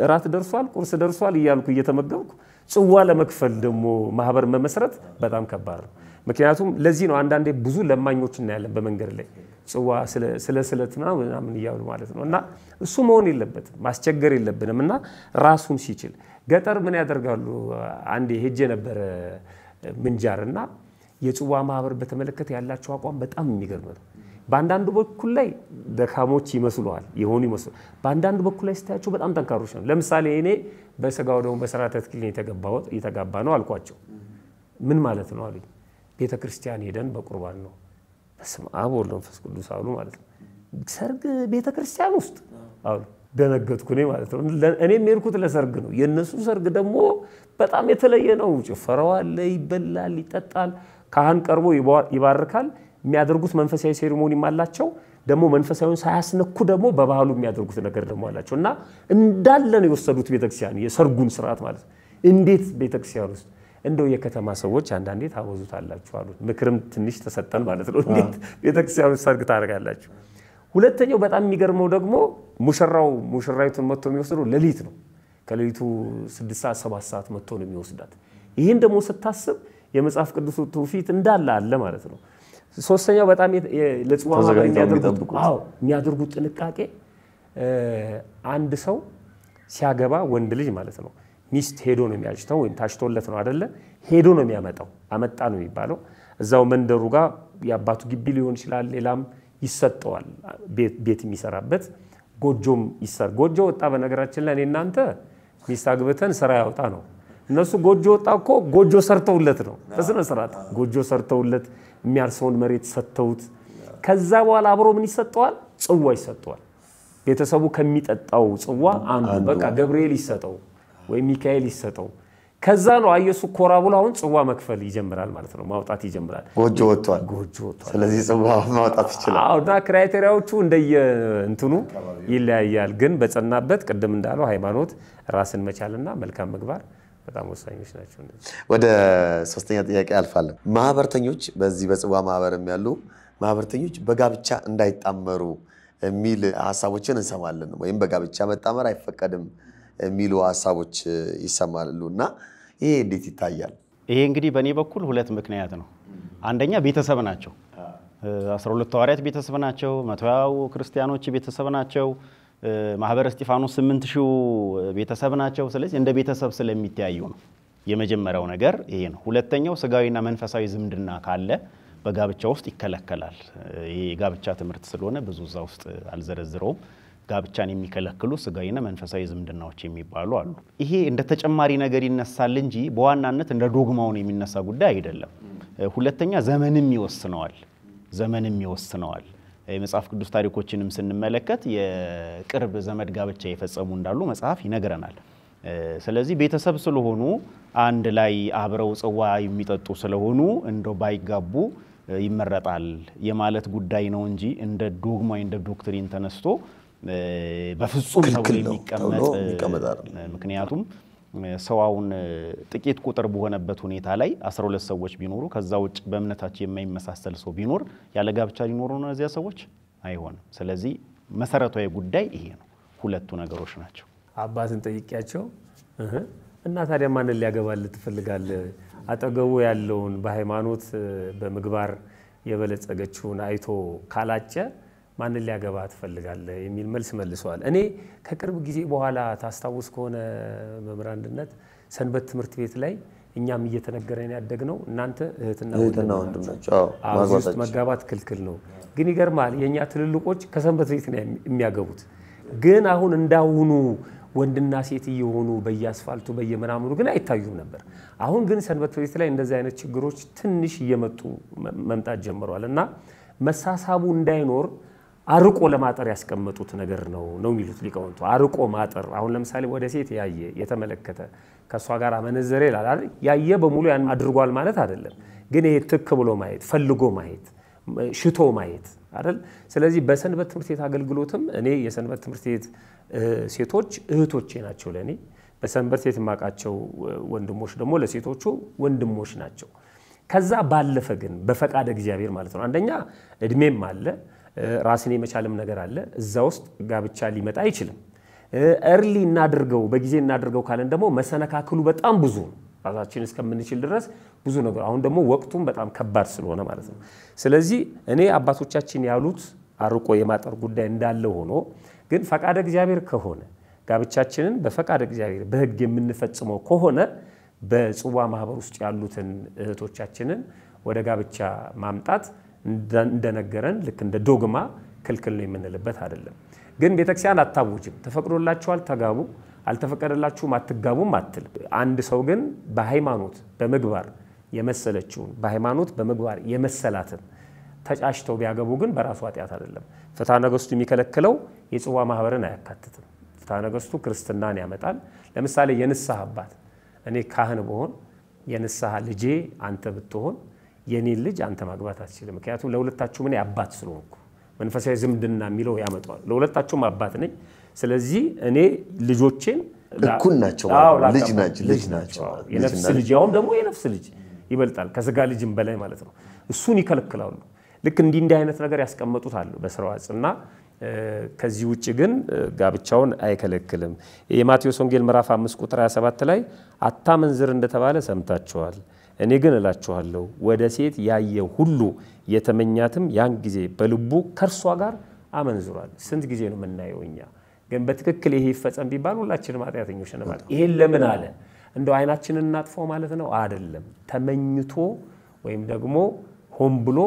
እራት ደርሷል፣ ቁርስ ደርሷል እያልኩ እየተመገብኩ ጽዋ ለመክፈል ደግሞ ማህበር መመስረት በጣም ከባድ ነው። ምክንያቱም ለዚህ ነው አንዳንዴ ብዙ ለማኞች እናያለን በመንገድ ላይ ጽዋ ስለ ስለት ምናምን እያሉ ማለት ነው። እና እሱ መሆን የለበትም ማስቸገር የለብንም። እና ራሱን ሲችል ገጠር ምን ያደርጋሉ? አንድ ሄጄ ነበረ ምንጃር እና የጽዋ ማህበር በተመለከተ ያላቸው አቋም በጣም የሚገርም ነው። በአንዳንዱ በኩል ላይ ደካሞች ይመስለዋል የሆኑ ይመስሉ፣ በአንዳንዱ በኩል ላይ ስታያቸው በጣም ጠንካሮች ነው። ለምሳሌ እኔ በስጋው ደግሞ በስርዓተ ተክሊል የተጋባ ነው አልኳቸው። ምን ማለት ነው አሉኝ። ቤተ ክርስቲያን ሄደን በቁርባን ነው በስመ አብ ወወልድ ወመንፈስ ቅዱስ አሉ ማለት ነው። ሰርግ ቤተ ክርስቲያን ውስጥ አሉ። ደነገጥኩ እኔ ማለት ነው። እኔ የሄድኩት ለሰርግ ነው። የእነሱ ሰርግ ደግሞ በጣም የተለየ ነው። ጭፈራው አለ፣ ይበላል፣ ይጠጣል፣ ካህን ቀርቦ ይባርካል። የሚያደርጉት መንፈሳዊ ሴሪሞኒም አላቸው። ደግሞ መንፈሳዊን ሳያስነኩ ደግሞ በባህሉ የሚያደርጉት ነገር ደግሞ አላቸው እና እንዳለ ነው የወሰዱት ቤተክርስቲያን የሰርጉን ስርዓት ማለት ነው። እንዴት ቤተክርስቲያን ውስጥ እንደው የከተማ ሰዎች አንዳንዴ ታወዙታላችሁ አሉ። ምክርም ትንሽ ተሰጠን ማለት ነው። እንዴት ቤተክርስቲያኑ ሰርግ ታደርጋላችሁ? ሁለተኛው በጣም የሚገርመው ደግሞ ሙሽራው ሙሽራዊቱን መጥቶ የሚወስዱ ሌሊት ነው። ከሌሊቱ ስድስት ሰዓት ሰባት ሰዓት መጥቶ ነው የሚወስዳት። ይህን ደግሞ ስታስብ የመጽሐፍ ቅዱሱ ትውፊት እንዳለ አለ ማለት ነው። ሶስተኛው በጣም ለጽዋማ የሚያደርጉት ጥንቃቄ አንድ ሰው ሲያገባ ወንድ ልጅ ማለት ነው ሚስት ሄዶ ነው የሚያጭተው ወይም ታጭቶለት ነው አደለ? ሄዶ ነው የሚያመጣው። አመጣ ነው የሚባለው። እዛው መንደሩ ጋር የአባቱ ግቢ ሊሆን ይችላል፣ ሌላም ይሰጠዋል። ቤት የሚሰራበት ጎጆም ይሰር ጎጆ ወጣ። በነገራችን ላይ እኔ እናንተ ሚስት አግብተን ስራ ያወጣ ነው። እነሱ ጎጆ ወጣ እኮ ጎጆ ሰርተውለት ነው። በስነ ስርዓት ጎጆ ሰርተውለት የሚያርሰውን መሬት ሰጥተውት ከዛ በኋላ አብሮ ምን ይሰጠዋል? ጽዋ ይሰጠዋል። ቤተሰቡ ከሚጠጣው ጽዋ አንዱ በቃ ገብርኤል ይሰጠው ወይም ሚካኤል ይሰጠው። ከዛ ነው አየሱ አሁን ጽዋ መክፈል ይጀምራል ማለት ነው፣ ማውጣት ይጀምራል። ጎጆ ወጥቷል፣ ጎጆ ወጥቷል። ስለዚህ ጽዋ ማውጣት ይችላል። እና ክራይቴሪያዎቹ እንደየ እንትኑ ይለያያል። ግን በጸናበት ቅድም እንዳለው ሃይማኖት፣ ራስን መቻልና መልካም ምግባር በጣም ወሳኞች ናቸው። ወደ ሶስተኛ ጥያቄ አልፋለን። ማህበርተኞች በዚህ በጽዋ ማህበርም ያሉ ማህበርተኞች በጋብቻ እንዳይጣመሩ የሚል ሀሳቦችን እንሰማለን። ወይም በጋብቻ መጣመር አይፈቀድም የሚሉ ሀሳቦች ይሰማሉ እና ይሄ እንዴት ይታያል? ይሄ እንግዲህ በእኔ በኩል ሁለት ምክንያት ነው። አንደኛ ቤተሰብ ናቸው። አስራ ሁለት ሐዋርያት ቤተሰብ ናቸው። መቶያው ክርስቲያኖች ቤተሰብ ናቸው። ማህበረ እስጢፋኖስ ስምንት ሺው ቤተሰብ ናቸው። ስለዚህ እንደ ቤተሰብ ስለሚተያዩ ነው። የመጀመሪያው ነገር ይሄ ነው። ሁለተኛው ስጋዊና መንፈሳዊ ዝምድና ካለ በጋብቻ ውስጥ ይከለከላል። ይሄ የጋብቻ ትምህርት ስለሆነ ብዙ እዛ ውስጥ አልዘረዝረውም። ጋብቻን የሚከለክሉ ስጋዊና መንፈሳዊ ዝምድናዎች የሚባሉ አሉ። ይሄ እንደ ተጨማሪ ነገር ይነሳል እንጂ በዋናነት እንደ ዶግማውን የሚነሳ ጉዳይ አይደለም። ሁለተኛ ዘመንም ይወስነዋል፣ ዘመንም ይወስነዋል። የመጽሐፍ ቅዱስ ታሪኮችንም ስንመለከት የቅርብ ዘመድ ጋብቻ የፈጸሙ እንዳሉ መጽሐፍ ይነግረናል። ስለዚህ ቤተሰብ ስለሆኑ አንድ ላይ አብረው ጽዋ የሚጠጡ ስለሆኑ እንደው ባይጋቡ ይመረጣል የማለት ጉዳይ ነው እንጂ እንደ ዶግማ እንደ ዶክትሪን ተነስቶ በፍጹም ተብሎ የሚቀመጥ ምክንያቱም ሰው አሁን ጥቂት ቁጥር በሆነበት ሁኔታ ላይ 12 ሰዎች ቢኖሩ ከዛ ውጭ በእምነታቸው የማይመሳሰል ሰው ቢኖር ያለ ጋብቻ ሊኖሩ ነው እነዚያ ሰዎች አይሆንም። ስለዚህ መሰረታዊ ጉዳይ ይሄ ነው። ሁለቱ ነገሮች ናቸው። አባትን ጠይቄያቸው እና ታዲያ ማንን ሊያገባል ትፈልጋለህ? አጠገቡ ያለውን በሃይማኖት በምግባር የበለጸገችውን አይቶ ካላጨ ማንን ሊያገባ ትፈልጋለህ የሚል መልስ መልሰዋል። እኔ ከቅርብ ጊዜ በኋላ ታስታውስ ከሆነ መምህር አንድነት ሰንበት ትምህርት ቤት ላይ እኛም እየተነገረን ያደግነው እናንተ እህትና ወንድም ናቸው፣ ውስጥ መጋባት ክልክል ነው። ግን ይገርማል፣ የእኛ ትልልቆች ከሰንበት ቤት ነው የሚያገቡት። ግን አሁን እንዳሁኑ ወንድና ሴት እየሆኑ በየአስፋልቱ በየምናምኑ ግን አይታዩም ነበር። አሁን ግን ሰንበት ቤት ላይ እንደዚህ አይነት ችግሮች ትንሽ እየመጡ መምጣት ጀምረዋል እና መሳሳቡ እንዳይኖር አርቆ ለማጠር ያስቀመጡት ነገር ነው ነው የሚሉት ሊቃውንቱ። አርቆ ማጠር አሁን ለምሳሌ ወደ ሴት ያየ የተመለከተ ከእሷ ጋር አመነዘረ ይላል። ያየ በሙሉ ያን አድርጓል ማለት አይደለም፣ ግን ይሄ ትክ ብሎ ማየት፣ ፈልጎ ማየት፣ ሽቶ ማየት አይደል። ስለዚህ በሰንበት ትምህርት ቤት አገልግሎትም እኔ የሰንበት ትምህርት ቤት ሴቶች እህቶቼ ናቸው ለእኔ። በሰንበት ቤት የማውቃቸው ወንድሞች ደግሞ ለሴቶቹ ወንድሞች ናቸው። ከዛ ባለፈ ግን በፈቃድ እግዚአብሔር ማለት ነው። አንደኛ እድሜም አለ ራስን የመቻልም ነገር አለ። እዛ ውስጥ ጋብቻ ሊመጣ አይችልም። እርሊ እናድርገው፣ በጊዜ እናድርገው ካለን ደግሞ መሰነካክሉ በጣም ብዙ ነው። ራሳችን እስከምንችል ድረስ ብዙ ነገር አሁን ደግሞ ወቅቱም በጣም ከባድ ስለሆነ ማለት ነው። ስለዚህ እኔ አባቶቻችን ያሉት አርቆ የማጠር ጉዳይ እንዳለ ሆኖ ግን ፈቃደ እግዚአብሔር ከሆነ ጋብቻችንን በፈቃደ እግዚአብሔር በሕግ የምንፈጽመው ከሆነ በጽዋ ማህበር ውስጥ ያሉትን እህቶቻችንን ወደ ጋብቻ ማምጣት እንደነገረን ልክ እንደ ዶግማ ክልክል ነው የምንልበት አይደለም። ግን ቤተክርስቲያን አታውጅም። ተፈቅዶላችኋል ተጋቡ፣ አልተፈቀደላችሁም አትጋቡም አትል። አንድ ሰው ግን በሃይማኖት በምግባር የመሰለችውን በሃይማኖት በምግባር የመሰላትን ተጫጭተው ቢያገቡ ግን በራሱ ኃጢአት አይደለም። ፍትሐ ነገሥቱ የሚከለክለው የጽዋ ማህበርን አያካትትም። ፍትሐ ነገሥቱ ክርስትናን ያመጣል። ለምሳሌ የንስሐ አባት እኔ ካህን ብሆን የንስሐ ልጄ አንተ ብትሆን የኔን ልጅ አንተ ማግባት አትችልም፣ ምክንያቱም ለሁለታችሁ ምን አባት ስለሆንኩ መንፈሳዊ ዝምድና የሚለው ያመጣዋል። ለሁለታችሁም አባት ነኝ። ስለዚህ እኔ ልጆቼን እኩል ናቸው፣ ልጅ ናቸው። የነፍስ ልጅ ያውም ደግሞ የነፍስ ልጅ ይበልጣል ከስጋ ልጅም በላይ ማለት ነው። እሱን ይከለክላሉ። ልክ እንዲህ እንዲህ አይነት ነገር ያስቀመጡት አሉ በስርዋጽ እና ከዚህ ውጭ ግን ጋብቻውን አይከለክልም። የማቴዎስ ወንጌል ምዕራፍ 5 ቁጥር 27 ላይ አታመንዝር እንደተባለ ሰምታችኋል እኔ ግን እላችኋለሁ ወደ ሴት ያየ ሁሉ የተመኛትም ያን ጊዜ በልቡ ከእርሷ ጋር አመንዝሯል። ስንት ጊዜ ነው የምናየው እኛ ግን በትክክል ይሄ ይፈጸም ቢባል ሁላችንም ኃጢአተኞች ነን ማለት። ይሄን ለምን አለ? እንደው አይናችንን እናጥፎ ማለት ነው አይደለም። ተመኝቶ ወይም ደግሞ ሆን ብሎ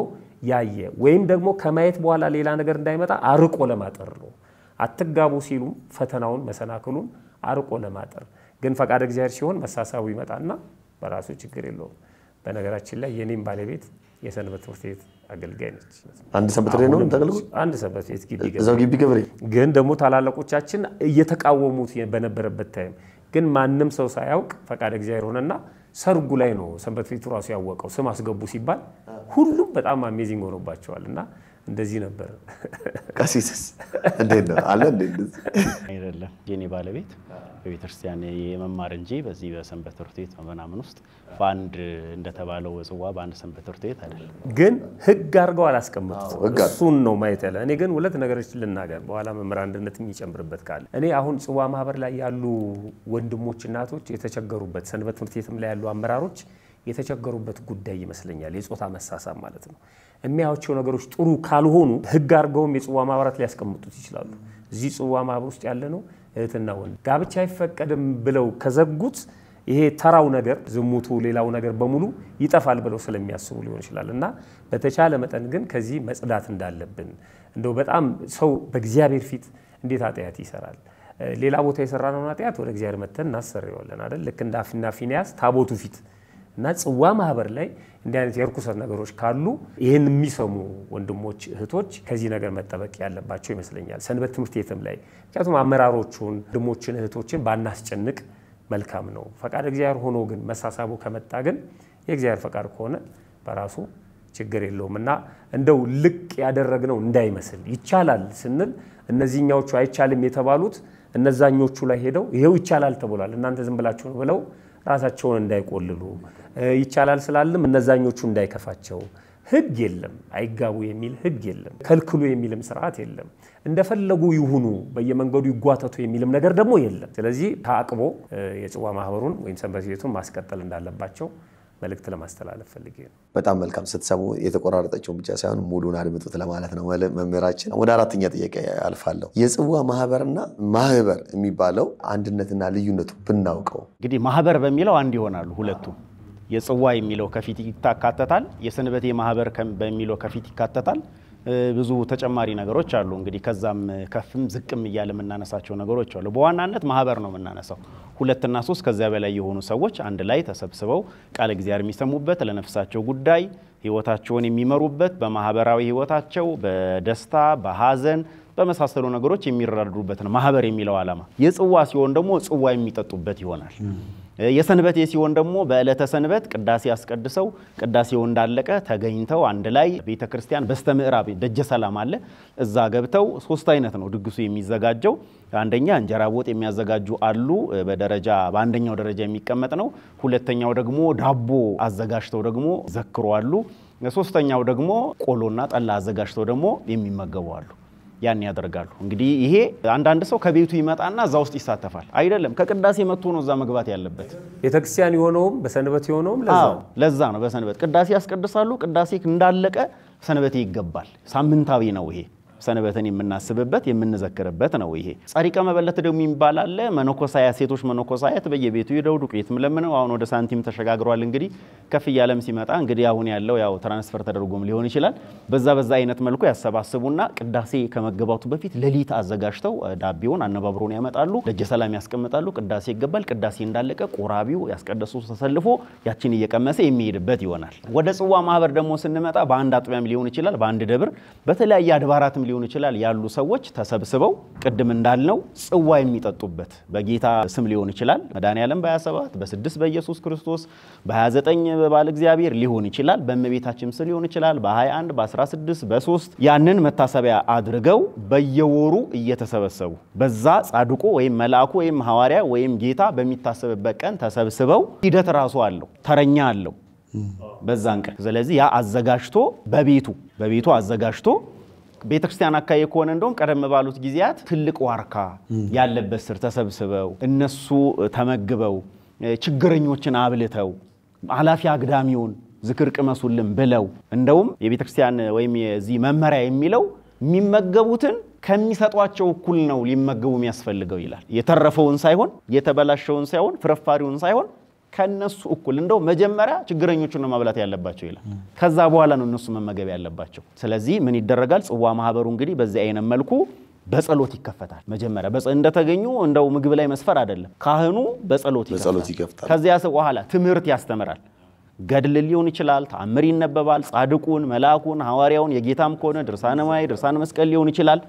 ያየ ወይም ደግሞ ከማየት በኋላ ሌላ ነገር እንዳይመጣ አርቆ ለማጠር ነው። አትጋቡ ሲሉም ፈተናውን መሰናክሉን አርቆ ለማጠር ግን ፈቃድ እግዚአብሔር ሲሆን መሳሳቡ ይመጣና በራሱ ችግር የለውም። በነገራችን ላይ የኔም ባለቤት የሰንበት ትምህርት ቤት አገልጋይ ነች። አንድ ሰንበት ነው አንድ ሰንበት ቤት ግቢ ገብሬ ግን ደግሞ ታላላቆቻችን እየተቃወሙት በነበረበት ታይም ግን ማንም ሰው ሳያውቅ ፈቃድ እግዚአብሔር ሆነና ሰርጉ ላይ ነው ሰንበት ቤቱ ራሱ ያወቀው። ስም አስገቡ ሲባል ሁሉም በጣም አሜዚንግ ሆኖባቸዋል እና እንደዚህ ነበር። ቀሲስስ እንዴት ነው አለ አይደለም የኔ ባለቤት በቤተክርስቲያን የመማር እንጂ በዚህ በሰንበት ትምህርት ቤት ምናምን ውስጥ በአንድ እንደተባለው ጽዋ በአንድ ሰንበት ትምህርት ቤት አይደለም፣ ግን ህግ አድርገው አላስቀመጡት። እሱን ነው ማየት ያለ። እኔ ግን ሁለት ነገሮች ልናገር፣ በኋላ መምህር አንድነት የሚጨምርበት ካለ እኔ አሁን ጽዋ ማህበር ላይ ያሉ ወንድሞች እናቶች የተቸገሩበት ሰንበት ትምህርት ቤትም ላይ ያሉ አመራሮች የተቸገሩበት ጉዳይ ይመስለኛል። የጾታ መሳሳብ ማለት ነው። የሚያዩቸው ነገሮች ጥሩ ካልሆኑ ህግ አድርገውም የጽዋ ማህበራት ሊያስቀምጡት ይችላሉ። እዚህ ጽዋ ማህበር ውስጥ ያለ ነው እህትና ወንድ ጋብቻ አይፈቀድም ብለው ከዘጉት ይሄ ተራው ነገር ዝሙቱ፣ ሌላው ነገር በሙሉ ይጠፋል ብለው ስለሚያስቡ ሊሆን ይችላል እና በተቻለ መጠን ግን ከዚህ መጽዳት እንዳለብን እንደው በጣም ሰው በእግዚአብሔር ፊት እንዴት ኃጢአት ይሰራል? ሌላ ቦታ የሰራነውን ኃጢአት ወደ እግዚአብሔር መተን እናሰሪዋለን አይደል? ልክ እንደ አፍና ፊንያስ ታቦቱ ፊት እና ጽዋ ማህበር ላይ እንዲህ አይነት የርኩሰት ነገሮች ካሉ ይህን የሚሰሙ ወንድሞች እህቶች ከዚህ ነገር መጠበቅ ያለባቸው ይመስለኛል። ሰንበት ትምህርት ቤትም ላይ ምክንያቱም አመራሮቹን ወንድሞችን እህቶችን ባናስጨንቅ መልካም ነው። ፈቃድ እግዚአብሔር ሆኖ ግን መሳሳቡ ከመጣ ግን የእግዚአብሔር ፈቃድ ከሆነ በራሱ ችግር የለውም እና እንደው ልቅ ያደረግነው እንዳይመስል ይቻላል ስንል እነዚህኛዎቹ አይቻልም የተባሉት እነዛኞቹ ላይ ሄደው ይሄው ይቻላል ተብሏል እናንተ ዝም ብላችሁ ነው ብለው ራሳቸውን እንዳይቆልሉ ይቻላል ስላለም እነዛኞቹ እንዳይከፋቸው ህግ የለም። አይጋቡ የሚል ህግ የለም። ከልክሉ የሚልም ስርዓት የለም። እንደፈለጉ ይሁኑ፣ በየመንገዱ ይጓተቱ የሚልም ነገር ደግሞ የለም። ስለዚህ ታቅቦ የጽዋ ማህበሩን ወይም ሰንበት ቤቱን ማስቀጠል እንዳለባቸው መልእክት ለማስተላለፍ ፈልጌ ነው። በጣም መልካም። ስትሰሙ የተቆራረጠችውን ብቻ ሳይሆን ሙሉን አድምጡት ለማለት ነው መምህራችን። ወደ አራተኛ ጥያቄ አልፋለሁ። የጽዋ ማህበርና ማህበር የሚባለው አንድነትና ልዩነቱ ብናውቀው። እንግዲህ ማህበር በሚለው አንድ ይሆናሉ ሁለቱም የጽዋ የሚለው ከፊት ይካተታል። የሰንበቴ ማህበር በሚለው ከፊት ይካተታል። ብዙ ተጨማሪ ነገሮች አሉ። እንግዲህ ከዛም ከፍም ዝቅም እያለ የምናነሳቸው ነገሮች አሉ። በዋናነት ማህበር ነው የምናነሳው። ሁለትና ሶስት ከዚያ በላይ የሆኑ ሰዎች አንድ ላይ ተሰብስበው ቃለ እግዚአብሔር የሚሰሙበት ለነፍሳቸው ጉዳይ ህይወታቸውን የሚመሩበት በማህበራዊ ህይወታቸው በደስታ በሀዘን በመሳሰሉ ነገሮች የሚረዳዱበት ነው ማህበር የሚለው ዓላማ። የጽዋ ሲሆን ደግሞ ጽዋ የሚጠጡበት ይሆናል። የሰንበቴ ሲሆን ደግሞ በዕለተ ሰንበት ቅዳሴ አስቀድሰው ቅዳሴው እንዳለቀ ተገኝተው አንድ ላይ ቤተ ክርስቲያን በስተ ምዕራብ ደጀ ሰላም አለ እዛ ገብተው ሶስት አይነት ነው ድግሱ የሚዘጋጀው። አንደኛ እንጀራ ወጥ የሚያዘጋጁ አሉ። በደረጃ በአንደኛው ደረጃ የሚቀመጥ ነው። ሁለተኛው ደግሞ ዳቦ አዘጋጅተው ደግሞ ዘክሮ አሉ። ሶስተኛው ደግሞ ቆሎና ጠላ አዘጋጅተው ደግሞ የሚመገቡ አሉ። ያን ያደርጋሉ። እንግዲህ ይሄ አንዳንድ ሰው ከቤቱ ይመጣና እዛ ውስጥ ይሳተፋል። አይደለም ከቅዳሴ መጥቶ ነው እዛ መግባት ያለበት። ቤተክርስቲያን የሆነውም በሰንበት የሆነውም ለዛ ነው። በሰንበት ቅዳሴ ያስቀድሳሉ። ቅዳሴ እንዳለቀ ሰንበቴ ይገባል። ሳምንታዊ ነው ይሄ። ሰንበትን የምናስብበት የምንዘክርበት ነው። ይሄ ጸሪቀ መበለት ደግሞ የሚባል አለ። መነኮሳያት፣ ሴቶች መነኮሳያት በየቤቱ ሄደው ዱቄትም ለምነው አሁን ወደ ሳንቲም ተሸጋግሯል። እንግዲህ ከፍ እያለም ሲመጣ እንግዲህ አሁን ያለው ያው ትራንስፈር ተደርጎም ሊሆን ይችላል። በዛ በዛ አይነት መልኩ ያሰባስቡና ቅዳሴ ከመገባቱ በፊት ሌሊት አዘጋጅተው ዳቤውን አነባብሮን ያመጣሉ፣ ደጀ ሰላም ያስቀምጣሉ። ቅዳሴ ይገባል። ቅዳሴ እንዳለቀ ቆራቢው ያስቀደሱ ተሰልፎ ያችን እየቀመሰ የሚሄድበት ይሆናል። ወደ ጽዋ ማህበር ደግሞ ስንመጣ በአንድ አጥቢያም ሊሆን ይችላል፣ በአንድ ደብር በተለያየ አድባራትም ሊሆን ይችላል ያሉ ሰዎች ተሰብስበው ቅድም እንዳልነው ጽዋ የሚጠጡበት በጌታ ስም ሊሆን ይችላል። መድኃኔዓለም በ27 በ6 በኢየሱስ ክርስቶስ በ29 በባለ እግዚአብሔር ሊሆን ይችላል። በእመቤታችን ስም ሊሆን ይችላል። በ21 በ16 በ3 ያንን መታሰቢያ አድርገው በየወሩ እየተሰበሰቡ በዛ ጻድቁ ወይም መልአኩ ወይም ሐዋርያ ወይም ጌታ በሚታሰብበት ቀን ተሰብስበው ሂደት ራሱ አለው፣ ተረኛ አለው በዛን ቀን። ስለዚህ ያ አዘጋጅቶ በቤቱ በቤቱ አዘጋጅቶ ቤተክርስቲያን አካባቢ ከሆነ እንደውም ቀደም ባሉት ጊዜያት ትልቅ ዋርካ ያለበት ስር ተሰብስበው እነሱ ተመግበው ችግረኞችን አብልተው አላፊ አግዳሚውን ዝክር ቅመሱልን ብለው እንደውም የቤተ ክርስቲያን ወይም የዚህ መመሪያ የሚለው የሚመገቡትን ከሚሰጧቸው እኩል ነው ሊመገቡ የሚያስፈልገው ይላል። የተረፈውን ሳይሆን የተበላሸውን ሳይሆን ፍርፋሪውን ሳይሆን ከነሱ እኩል እንደው መጀመሪያ ችግረኞቹን ነው መብላት ያለባቸው ይላል። ከዛ በኋላ ነው እነሱ መመገብ ያለባቸው። ስለዚህ ምን ይደረጋል? ጽዋ ማህበሩ እንግዲህ በዚህ አይነት መልኩ በጸሎት ይከፈታል። መጀመሪያ እንደተገኙ እንደው ምግብ ላይ መስፈር አይደለም። ካህኑ በጸሎት ይከፍታል። ከዚያ በኋላ ትምህርት ያስተምራል። ገድል ሊሆን ይችላል፣ ተአምር ይነበባል። ጻድቁን፣ መልአኩን፣ ሐዋርያውን የጌታም ከሆነ ድርሳነ ማይ ድርሳነ መስቀል ሊሆን ይችላል።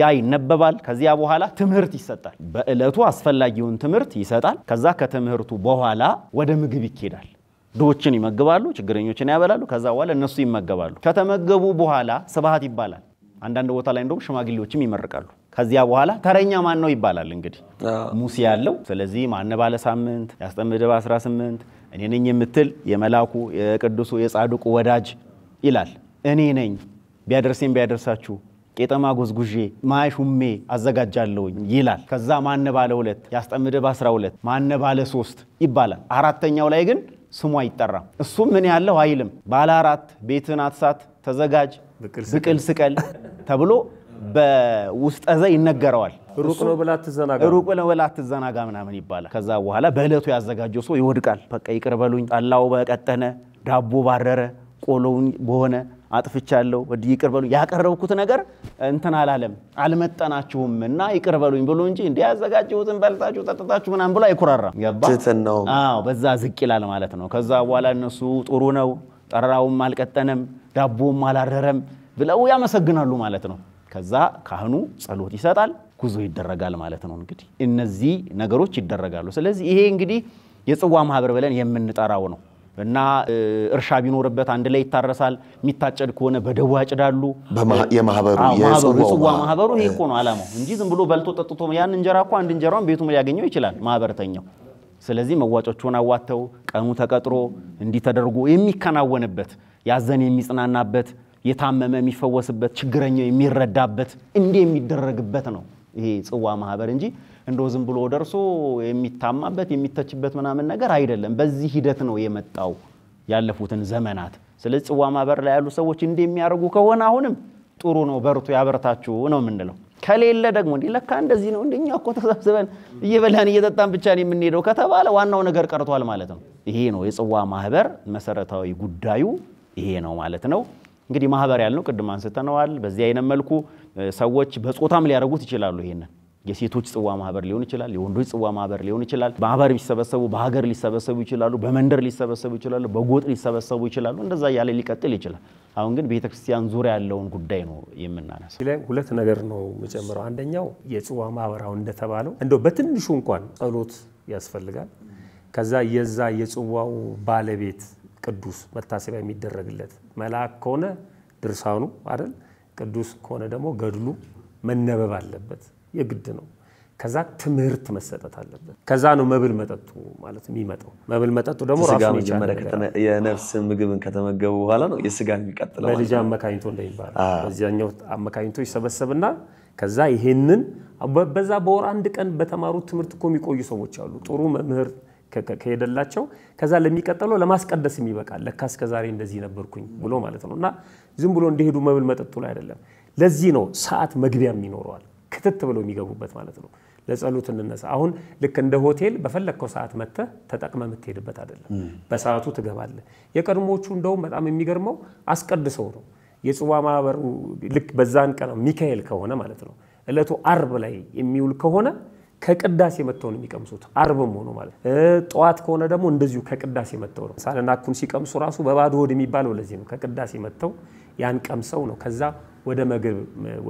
ያ ይነበባል። ከዚያ በኋላ ትምህርት ይሰጣል። በዕለቱ አስፈላጊውን ትምህርት ይሰጣል። ከዛ ከትምህርቱ በኋላ ወደ ምግብ ይኬዳል። ድሆችን ይመግባሉ፣ ችግረኞችን ያበላሉ። ከዛ በኋላ እነሱ ይመገባሉ። ከተመገቡ በኋላ ስብሃት ይባላል። አንዳንድ ቦታ ላይ እንደውም ሽማግሌዎችም ይመርቃሉ። ከዚያ በኋላ ተረኛ ማን ነው ይባላል። እንግዲህ ሙሴ ያለው ስለዚህ ማነ ባለ ሳምንት ያስጠምደ በ18 እኔ ነኝ የምትል የመላኩ የቅዱሱ የጻድቁ ወዳጅ ይላል። እኔ ነኝ ቢያደርሴም ቢያደርሳችሁ ቄጠማ ጎዝጉዤ ማሽ ሁሜ አዘጋጃለሁኝ ይላል። ከዛ ማነ ባለ ሁለት ያስጠምድ በአስራ ሁለት ማነ ባለ ሶስት ይባላል። አራተኛው ላይ ግን ስሙ አይጠራም። እሱም ምን ያለው አይልም። ባለ አራት ቤትን አትሳት፣ ተዘጋጅ፣ ብቅል ስቀል ተብሎ በውስጠ ዘ ይነገረዋል። ሩቅ ነው ብላ አትዘናጋ፣ ሩቅ ነው ብላ አትዘናጋ ምናምን ይባላል። ከዛ በኋላ በዕለቱ ያዘጋጀው ሰው ይወድቃል። በቃ ይቅር በሉኝ፣ ጠላው በቀጠነ፣ ዳቦ ባረረ፣ ቆሎውን በሆነ አጥፍቻለሁ፣ ያለው ይቅር በሉኝ። ያቀረብኩት ነገር እንትን አላለም አልመጠናችሁም እና ይቅር በሉኝ ብሎ እንጂ እንዲህ ያዘጋጀሁትን በልታችሁ ጠጥታችሁ ምናምን ብሎ አይኮራራም። ነው በዛ ዝቅ ይላል ማለት ነው። ከዛ በኋላ እነሱ ጥሩ ነው ጠራውም አልቀጠነም ዳቦም አላረረም ብለው ያመሰግናሉ ማለት ነው። ከዛ ካህኑ ጸሎት ይሰጣል፣ ጉዞ ይደረጋል ማለት ነው። እንግዲህ እነዚህ ነገሮች ይደረጋሉ። ስለዚህ ይሄ እንግዲህ የጽዋ ማህበር ብለን የምንጠራው ነው። እና እርሻ ቢኖርበት አንድ ላይ ይታረሳል። የሚታጨድ ከሆነ በደዋ ያጭዳሉ። የጽዋ ማህበሩ ይሄ እኮ ነው አላማው እንጂ ዝም ብሎ በልቶ ጠጥቶ ያን እንጀራ እኮ አንድ እንጀራውን ቤቱም ሊያገኘው ይችላል ማህበረተኛው። ስለዚህ መዋጮቹን አዋተው ቀኑ ተቀጥሮ እንዲህ ተደርጎ የሚከናወንበት ያዘን የሚጽናናበት የታመመ የሚፈወስበት ችግረኛው የሚረዳበት እንዲህ የሚደረግበት ነው ይሄ ጽዋ ማህበር እንጂ እንዶ ዝም ብሎ ደርሶ የሚታማበት የሚተችበት ምናምን ነገር አይደለም። በዚህ ሂደት ነው የመጣው ያለፉትን ዘመናት። ስለዚህ ጽዋ ማህበር ላይ ያሉ ሰዎች እንደሚያደርጉ ከሆነ አሁንም ጥሩ ነው፣ በርቱ፣ ያበርታችሁ ነው የምንለው። ከሌለ ደግሞ እንዲህ ለካ እንደዚህ ነው እንደኛ እኮ ተሰብስበን እየበላን እየጠጣን ብቻ ነው የምንሄደው ከተባለ ዋናው ነገር ቀርቷል ማለት ነው። ይሄ ነው የጽዋ ማህበር መሰረታዊ ጉዳዩ ይሄ ነው ማለት ነው። እንግዲህ ማህበር ያልነው ቅድም አንስተነዋል። በዚህ አይነት መልኩ ሰዎች በጾታም ሊያደርጉት ይችላሉ ይሄንን የሴቶች ጽዋ ማህበር ሊሆን ይችላል፣ የወንዶች ጽዋ ማህበር ሊሆን ይችላል። በማህበር ሊሰበሰቡ፣ በሀገር ሊሰበሰቡ ይችላሉ፣ በመንደር ሊሰበሰቡ ይችላሉ፣ በጎጥ ሊሰበሰቡ ይችላሉ። እንደዛ እያለ ሊቀጥል ይችላል። አሁን ግን ቤተክርስቲያን ዙሪያ ያለውን ጉዳይ ነው የምናነሳ። ላይ ሁለት ነገር ነው የምጨምረው። አንደኛው የጽዋ ማህበር አሁን እንደተባለው እንደው በትንሹ እንኳን ጸሎት ያስፈልጋል። ከዛ የዛ የጽዋው ባለቤት ቅዱስ መታሰቢያ የሚደረግለት መልአክ ከሆነ ድርሳኑ አይደል፣ ቅዱስ ከሆነ ደግሞ ገድሉ መነበብ አለበት። የግድ ነው። ከዛ ትምህርት መሰጠት አለበት። ከዛ ነው መብል መጠጡ ማለት የሚመጣው። መብል መጠጡ ደግሞ የነፍስ ምግብን ከተመገቡ በኋላ ነው የስጋ የሚቀጥለው። በልጅ አመካኝቶ እንደሚባል በዚያኛው አመካኝቶ ይሰበሰብና ከዛ ይሄንን በዛ በወር አንድ ቀን በተማሩት ትምህርት እኮ የሚቆዩ ሰዎች አሉ። ጥሩ መምህር ከሄደላቸው ከዛ ለሚቀጥለው ለማስቀደስ የሚበቃል። እስከ ዛሬ እንደዚህ ነበርኩኝ ብሎ ማለት ነው። እና ዝም ብሎ እንዲሄዱ መብል መጠጡ ላይ አይደለም። ለዚህ ነው ሰዓት መግቢያም ይኖረዋል። ክትት ብሎ የሚገቡበት ማለት ነው። ለጸሎት እንነሳ። አሁን ልክ እንደ ሆቴል በፈለግከው ሰዓት መጥተህ ተጠቅመ የምትሄድበት አይደለም። በሰዓቱ ትገባለህ። የቀድሞቹ እንደውም በጣም የሚገርመው አስቀድሰው ነው። የጽዋ ማህበሩ ልክ በዛን ቀን ሚካኤል ከሆነ ማለት ነው እለቱ አርብ ላይ የሚውል ከሆነ ከቅዳሴ መጥተው ነው የሚቀምሱት። አርብም ሆኖ ማለት ጠዋት ከሆነ ደግሞ እንደዚሁ ከቅዳሴ መጥተው ነው። ሳለናኩን ሲቀምሱ ራሱ በባዶ ሆድ የሚባለው ለዚህ ነው። ከቅዳሴ መጥተው ያን ቀምሰው ነው ከዛ ወደ ምግብ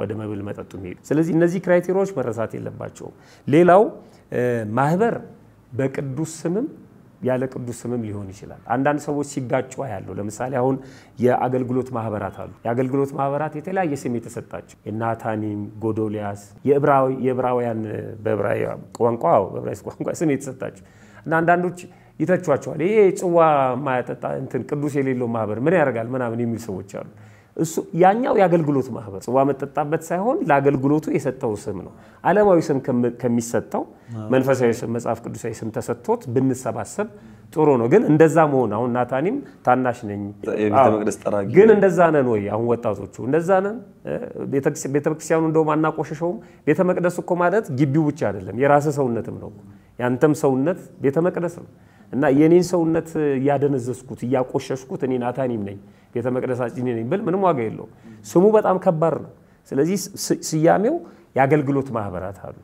ወደ መብል መጠጡ የሚሄዱ። ስለዚህ እነዚህ ክራይቴሪያዎች መረሳት የለባቸውም። ሌላው ማህበር በቅዱስ ስምም ያለ ቅዱስ ስምም ሊሆን ይችላል። አንዳንድ ሰዎች ሲጋጩ ያለው ለምሳሌ አሁን የአገልግሎት ማህበራት አሉ። የአገልግሎት ማህበራት የተለያየ ስም የተሰጣቸው የናታኒም፣ ጎዶልያስ የዕብራውያን በዕብራዊ ቋንቋ ቋንቋ ስም የተሰጣቸው እና አንዳንዶች ይተቿቸዋል። ይሄ ጽዋ ማያጠጣ እንትን ቅዱስ የሌለው ማህበር ምን ያደርጋል ምናምን የሚሉ ሰዎች አሉ። እሱ ያኛው የአገልግሎት ማህበር ጽዋ መጠጣበት ሳይሆን ለአገልግሎቱ የሰጠው ስም ነው። ዓለማዊ ስም ከሚሰጠው መንፈሳዊ ስም መጽሐፍ ቅዱሳዊ ስም ተሰጥቶት ብንሰባሰብ ጥሩ ነው። ግን እንደዛ መሆን አሁን ናታኒም ታናሽ ነኝ፣ ግን እንደዛ ነን ወይ? አሁን ወጣቶቹ እንደዛ ነን። ቤተክርስቲያኑ እንደውም አናቆሸሸውም። ቤተ መቅደስ እኮ ማለት ግቢው ብቻ አይደለም፣ የራስ ሰውነትም ነው። ያንተም ሰውነት ቤተ መቅደስ ነው እና የኔን ሰውነት እያደነዘዝኩት እያቆሸሽኩት እኔ ናታኒም ነኝ ቤተ መቅደሳችን ነኝ ብል ምንም ዋጋ የለውም። ስሙ በጣም ከባድ ነው። ስለዚህ ስያሜው የአገልግሎት ማህበራት አሉ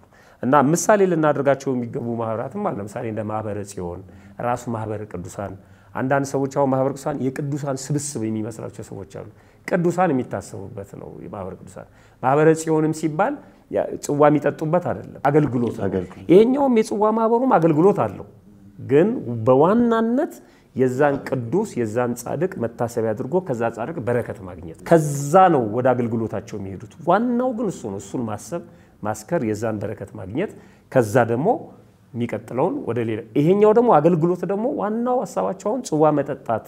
እና ምሳሌ ልናደርጋቸው የሚገቡ ማህበራትም አለ። ለምሳሌ እንደ ማህበረ ጽዮን ራሱ ማህበረ ቅዱሳን አንዳንድ ሰዎች አሁን ማህበረ ቅዱሳን የቅዱሳን ስብስብ የሚመስላቸው ሰዎች አሉ። ቅዱሳን የሚታሰቡበት ነው ማህበረ ቅዱሳን። ማህበረ ጽዮንም ሲባል ጽዋ የሚጠጡበት አይደለም፣ አገልግሎት ነው። ይሄኛውም የጽዋ ማህበሩም አገልግሎት አለው፣ ግን በዋናነት የዛን ቅዱስ የዛን ጻድቅ መታሰቢያ አድርጎ ከዛ ጻድቅ በረከት ማግኘት ከዛ ነው ወደ አገልግሎታቸው የሚሄዱት። ዋናው ግን እሱ ነው። እሱን ማሰብ ማስከር፣ የዛን በረከት ማግኘት ከዛ ደግሞ የሚቀጥለውን ወደ ሌላ ይሄኛው ደግሞ አገልግሎት ደግሞ ዋናው ሀሳባቸውን ጽዋ መጠጣት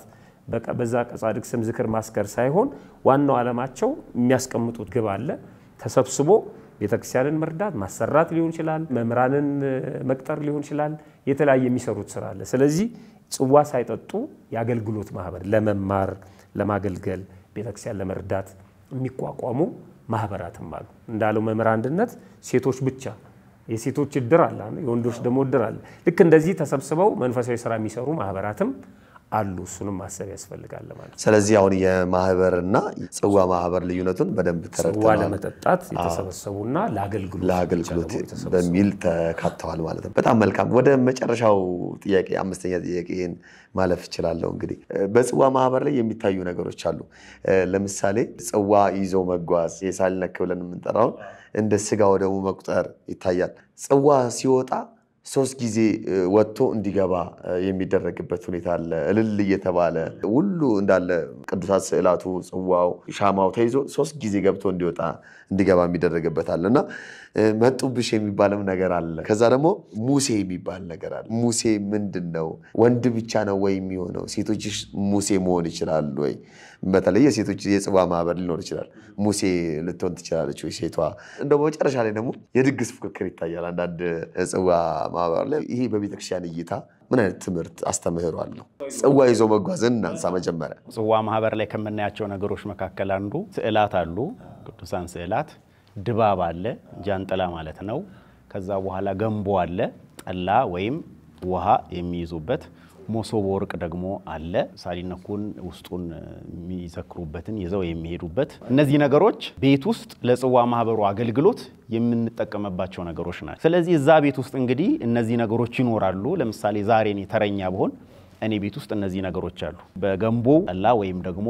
በዛ ጻድቅ ስም ዝክር ማስከር ሳይሆን ዋናው ዓላማቸው የሚያስቀምጡት ግብ አለ። ተሰብስቦ ቤተክርስቲያንን መርዳት ማሰራት ሊሆን ይችላል፣ መምህራንን መቅጠር ሊሆን ይችላል። የተለያየ የሚሰሩት ስራ አለ። ስለዚህ ጽዋ ሳይጠጡ የአገልግሎት ማህበር ለመማር ለማገልገል ቤተክርስቲያን ለመርዳት የሚቋቋሙ ማህበራትም አሉ። እንዳለው መምህር አንድነት ሴቶች ብቻ የሴቶች እድር አለ፣ የወንዶች ደግሞ እድር አለ። ልክ እንደዚህ ተሰብስበው መንፈሳዊ ስራ የሚሰሩ ማህበራትም አሉ። እሱንም ማሰብ ያስፈልጋል ማለት። ስለዚህ አሁን የማህበርና ጽዋ ማህበር ልዩነቱን በደንብ ተረድተናል። ጽዋ ለመጠጣት የተሰበሰቡና ለአገልግሎት በሚል ተካተዋል ማለት ነው። በጣም መልካም። ወደ መጨረሻው ጥያቄ አምስተኛ ጥያቄን ማለፍ እችላለሁ። እንግዲህ በጽዋ ማህበር ላይ የሚታዩ ነገሮች አሉ። ለምሳሌ ጽዋ ይዞ መጓዝ የሳል ብለን የምንጠራውን እንደ ስጋ ወደሙ መቁጠር ይታያል። ጽዋ ሲወጣ ሶስት ጊዜ ወጥቶ እንዲገባ የሚደረግበት ሁኔታ አለ። እልል እየተባለ ሁሉ እንዳለ ቅዱሳት ስዕላቱ፣ ጽዋው፣ ሻማው ተይዞ ሶስት ጊዜ ገብቶ እንዲወጣ እንዲገባ የሚደረግበት አለ እና መጡብሽ የሚባልም ነገር አለ። ከዛ ደግሞ ሙሴ የሚባል ነገር አለ። ሙሴ ምንድን ነው? ወንድ ብቻ ነው ወይ የሚሆነው? ሴቶች ሙሴ መሆን ይችላሉ ወይ? በተለይ የሴቶች የጽዋ ማህበር ሊኖር ይችላል። ሙሴ ልትሆን ትችላለች ወይ ሴቷ? እንደ መጨረሻ ላይ ደግሞ የድግስ ፉክክር ይታያል። አንዳንድ ጽዋ ማህበር ላይ ይሄ በቤተክርስቲያን እይታ ምን አይነት ትምህርት አስተምህሮ አለው? ጽዋ ይዞ መጓዝን እናንሳ። መጀመሪያ ጽዋ ማህበር ላይ ከምናያቸው ነገሮች መካከል አንዱ ስዕላት አሉ፣ ቅዱሳን ስዕላት ድባብ አለ፣ ጃንጥላ ማለት ነው። ከዛ በኋላ ገንቦ አለ፣ ጠላ ወይም ውሃ የሚይዙበት መሶበ ወርቅ ደግሞ አለ። ሳሊነኩን ውስጡን የሚዘክሩበትን ይዘው የሚሄዱበት እነዚህ ነገሮች ቤት ውስጥ ለጽዋ ማህበሩ አገልግሎት የምንጠቀምባቸው ነገሮች ናቸው። ስለዚህ እዛ ቤት ውስጥ እንግዲህ እነዚህ ነገሮች ይኖራሉ። ለምሳሌ ዛሬ እኔ ተረኛ ብሆን እኔ ቤት ውስጥ እነዚህ ነገሮች አሉ። በገንቦ ጠላ ወይም ደግሞ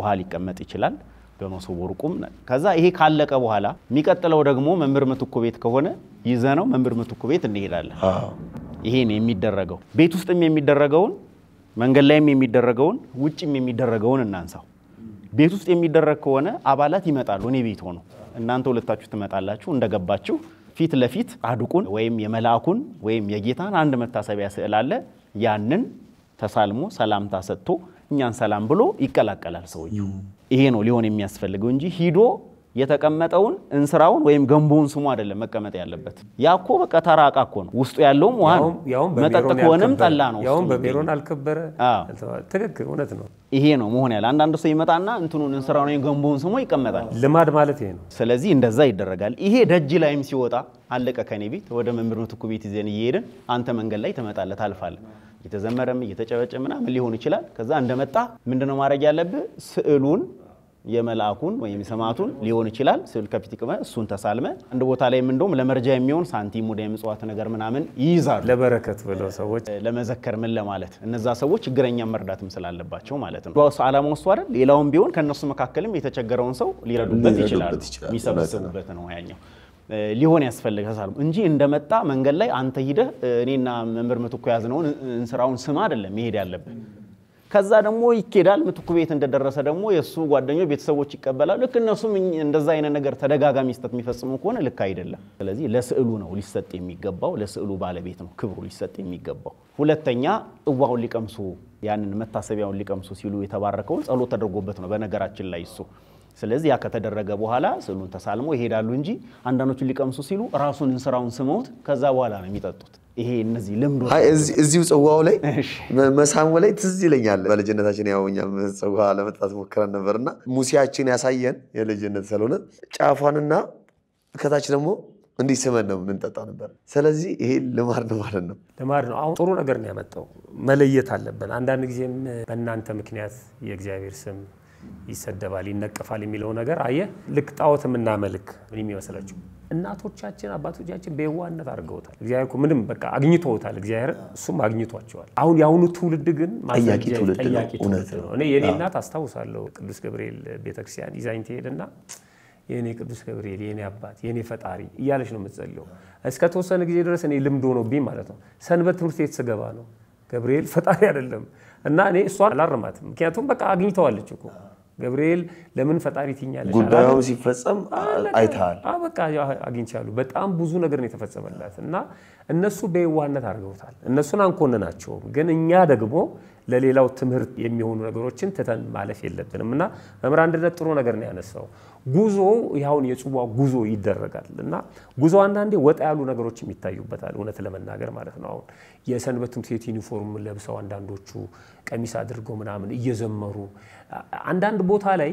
ውሃ ሊቀመጥ ይችላል። በመሶብ ቁም። ከዛ ይሄ ካለቀ በኋላ የሚቀጥለው ደግሞ መምህር ምትኩ ቤት ከሆነ ይዘነው መምህር ምትኩ ቤት እንሄዳለን። ይሄ ነው የሚደረገው። ቤት ውስጥም የሚደረገውን መንገድ ላይም የሚደረገውን ውጭም የሚደረገውን እናንሳው። ቤት ውስጥ የሚደረግ ከሆነ አባላት ይመጣሉ። እኔ ቤት ሆኖ እናንተ ሁለታችሁ ትመጣላችሁ። እንደገባችሁ ፊት ለፊት አድቁን ወይም የመልአኩን ወይም የጌታን አንድ መታሰቢያ ስዕል አለ። ያንን ተሳልሞ ሰላምታ ሰጥቶ እኛን ሰላም ብሎ ይቀላቀላል ሰውየው። ይሄ ነው ሊሆን የሚያስፈልገው እንጂ ሂዶ የተቀመጠውን እንስራውን ወይም ገንቦውን ስሙ አይደለም መቀመጥ ያለበት። ያ እኮ በቃ ተራ እቃ እኮ ነው። ውስጡ ያለውም ውሃ ነው። መጠጥ ከሆነም ጠላ ነው። ያውም በሜሮን አልከበረ። ትክክል፣ እውነት ነው። ይሄ ነው መሆን ያለ። አንዳንድ ሰው ይመጣና እንትኑን እንስራውን ወይም ገንቦውን ስሞ ይቀመጣል። ልማድ ማለት ይሄ ነው። ስለዚህ እንደዛ ይደረጋል። ይሄ ደጅ ላይም ሲወጣ አለቀ። ከኔ ቤት ወደ መምህር ትኩ ቤት ይዘን እየሄድን አንተ መንገድ ላይ ትመጣለህ፣ ታልፋለህ እየተዘመረም እየተጨበጨ ምናምን ሊሆን ይችላል። ከዛ እንደመጣ ምንድነው ማድረግ ያለብህ? ስዕሉን የመልአኩን ወይም የሰማዕቱን ሊሆን ይችላል ስዕል ከፊት ቅመ እሱን ተሳልመ አንድ ቦታ ላይም እንደውም ለመርጃ የሚሆን ሳንቲም ወደ የምጽዋት ነገር ምናምን ይይዛሉ። ለበረከት ብለው ሰዎች ለመዘከር ምን ለማለት እነዛ ሰዎች ችግረኛ መርዳትም ስላለባቸው ማለት ነው። አላማ እሱ አይደል? ሌላውም ቢሆን ከእነሱ መካከልም የተቸገረውን ሰው ሊረዱበት ይችላሉ። የሚሰበስቡበት ነው ያኛው ሊሆን ያስፈልጋል እንጂ እንደመጣ መንገድ ላይ አንተ ሂደህ እኔና መምህር ምትኩ ያዝነውን እንስራውን ስም አይደለም መሄድ ያለብህ ከዛ ደግሞ ይኬዳል። ምትኩ ቤት እንደደረሰ ደግሞ የእሱ ጓደኞች ቤተሰቦች ይቀበላሉ። ልክ እነሱም እንደዛ አይነት ነገር ተደጋጋሚ ስህተት የሚፈጽሙ ከሆነ ልክ አይደለም። ስለዚህ ለስዕሉ ነው ሊሰጥ የሚገባው፣ ለስዕሉ ባለቤት ነው ክብሩ ሊሰጥ የሚገባው። ሁለተኛ እዋሁን ሊቀምሱ ያንን መታሰቢያውን ሊቀምሱ ሲሉ የተባረከውን ጸሎት ተደርጎበት ነው በነገራችን ላይ እሱ ስለዚህ ያ ከተደረገ በኋላ ስዕሉን ተሳልሞ ይሄዳሉ እንጂ አንዳንዶቹ ሊቀምሱ ሲሉ ራሱን እንስራውን ስመውት ከዛ በኋላ ነው የሚጠጡት። ይሄ እነዚህ ልምዶ እዚሁ ጽዋው ላይ መሳሙ ላይ ትዝ ይለኛል። በልጅነታችን ያው እኛም ጽዋ ለመጣት ሞክረን ነበርና ሙሴያችን ያሳየን የልጅነት ስለሆነ ጫፏንና ከታች ደግሞ እንዲህ ስመን ነው የምንጠጣ ነበር። ስለዚህ ይሄ ልማድ ነው ማለት ነው። ልማድ ነው። አሁን ጥሩ ነገር ነው ያመጣው። መለየት አለብን። አንዳንድ ጊዜም በእናንተ ምክንያት የእግዚአብሔር ስም ይሰደባል፣ ይነቀፋል የሚለው ነገር አየ ልክ ጣዖት የምናመልክ ምን የሚመስላችሁ እናቶቻችን አባቶቻችን በየዋነት አድርገውታል። እግዚአብሔር ምንም በቃ አግኝተውታል። እግዚአብሔር እሱም አግኝቷቸዋል። አሁን የአሁኑ ትውልድ ግን ጠያቂ ትውልድ ነው። እኔ የኔ እናት አስታውሳለሁ ቅዱስ ገብርኤል ቤተክርስቲያን ይዛኝ ትሄድና የእኔ ቅዱስ ገብርኤል የኔ አባት የኔ ፈጣሪ እያለች ነው የምትጸልየው። እስከ ተወሰነ ጊዜ ድረስ እኔ ልምድ ሆኖብኝ ማለት ነው። ሰንበት ትምህርት ቤት ስገባ ነው ገብርኤል ፈጣሪ አይደለም እና እኔ እሷን አላረማትም። ምክንያቱም በቃ አግኝተዋለች እኮ ገብርኤል ለምን ፈጣሪ ትኛለሽ? ጉዳዩም ሲፈጸም አይተሃል። በቃ አግኝቻለሁ። በጣም ብዙ ነገር ነው የተፈጸመላት እና እነሱ በየዋህነት አድርገውታል። እነሱን አንኮንናቸውም፣ ግን እኛ ደግሞ ለሌላው ትምህርት የሚሆኑ ነገሮችን ትተን ማለፍ የለብንም እና መምህር አንድነት ጥሩ ነገር ነው ያነሳው። ጉዞ ያሁን የጽዋ ጉዞ ይደረጋል እና ጉዞ አንዳንዴ ወጣ ያሉ ነገሮችም ይታዩበታል፣ እውነት ለመናገር ማለት ነው። አሁን የሰንበት ትምህርት ቤት ዩኒፎርም ለብሰው አንዳንዶቹ ቀሚስ አድርገው ምናምን እየዘመሩ አንዳንድ ቦታ ላይ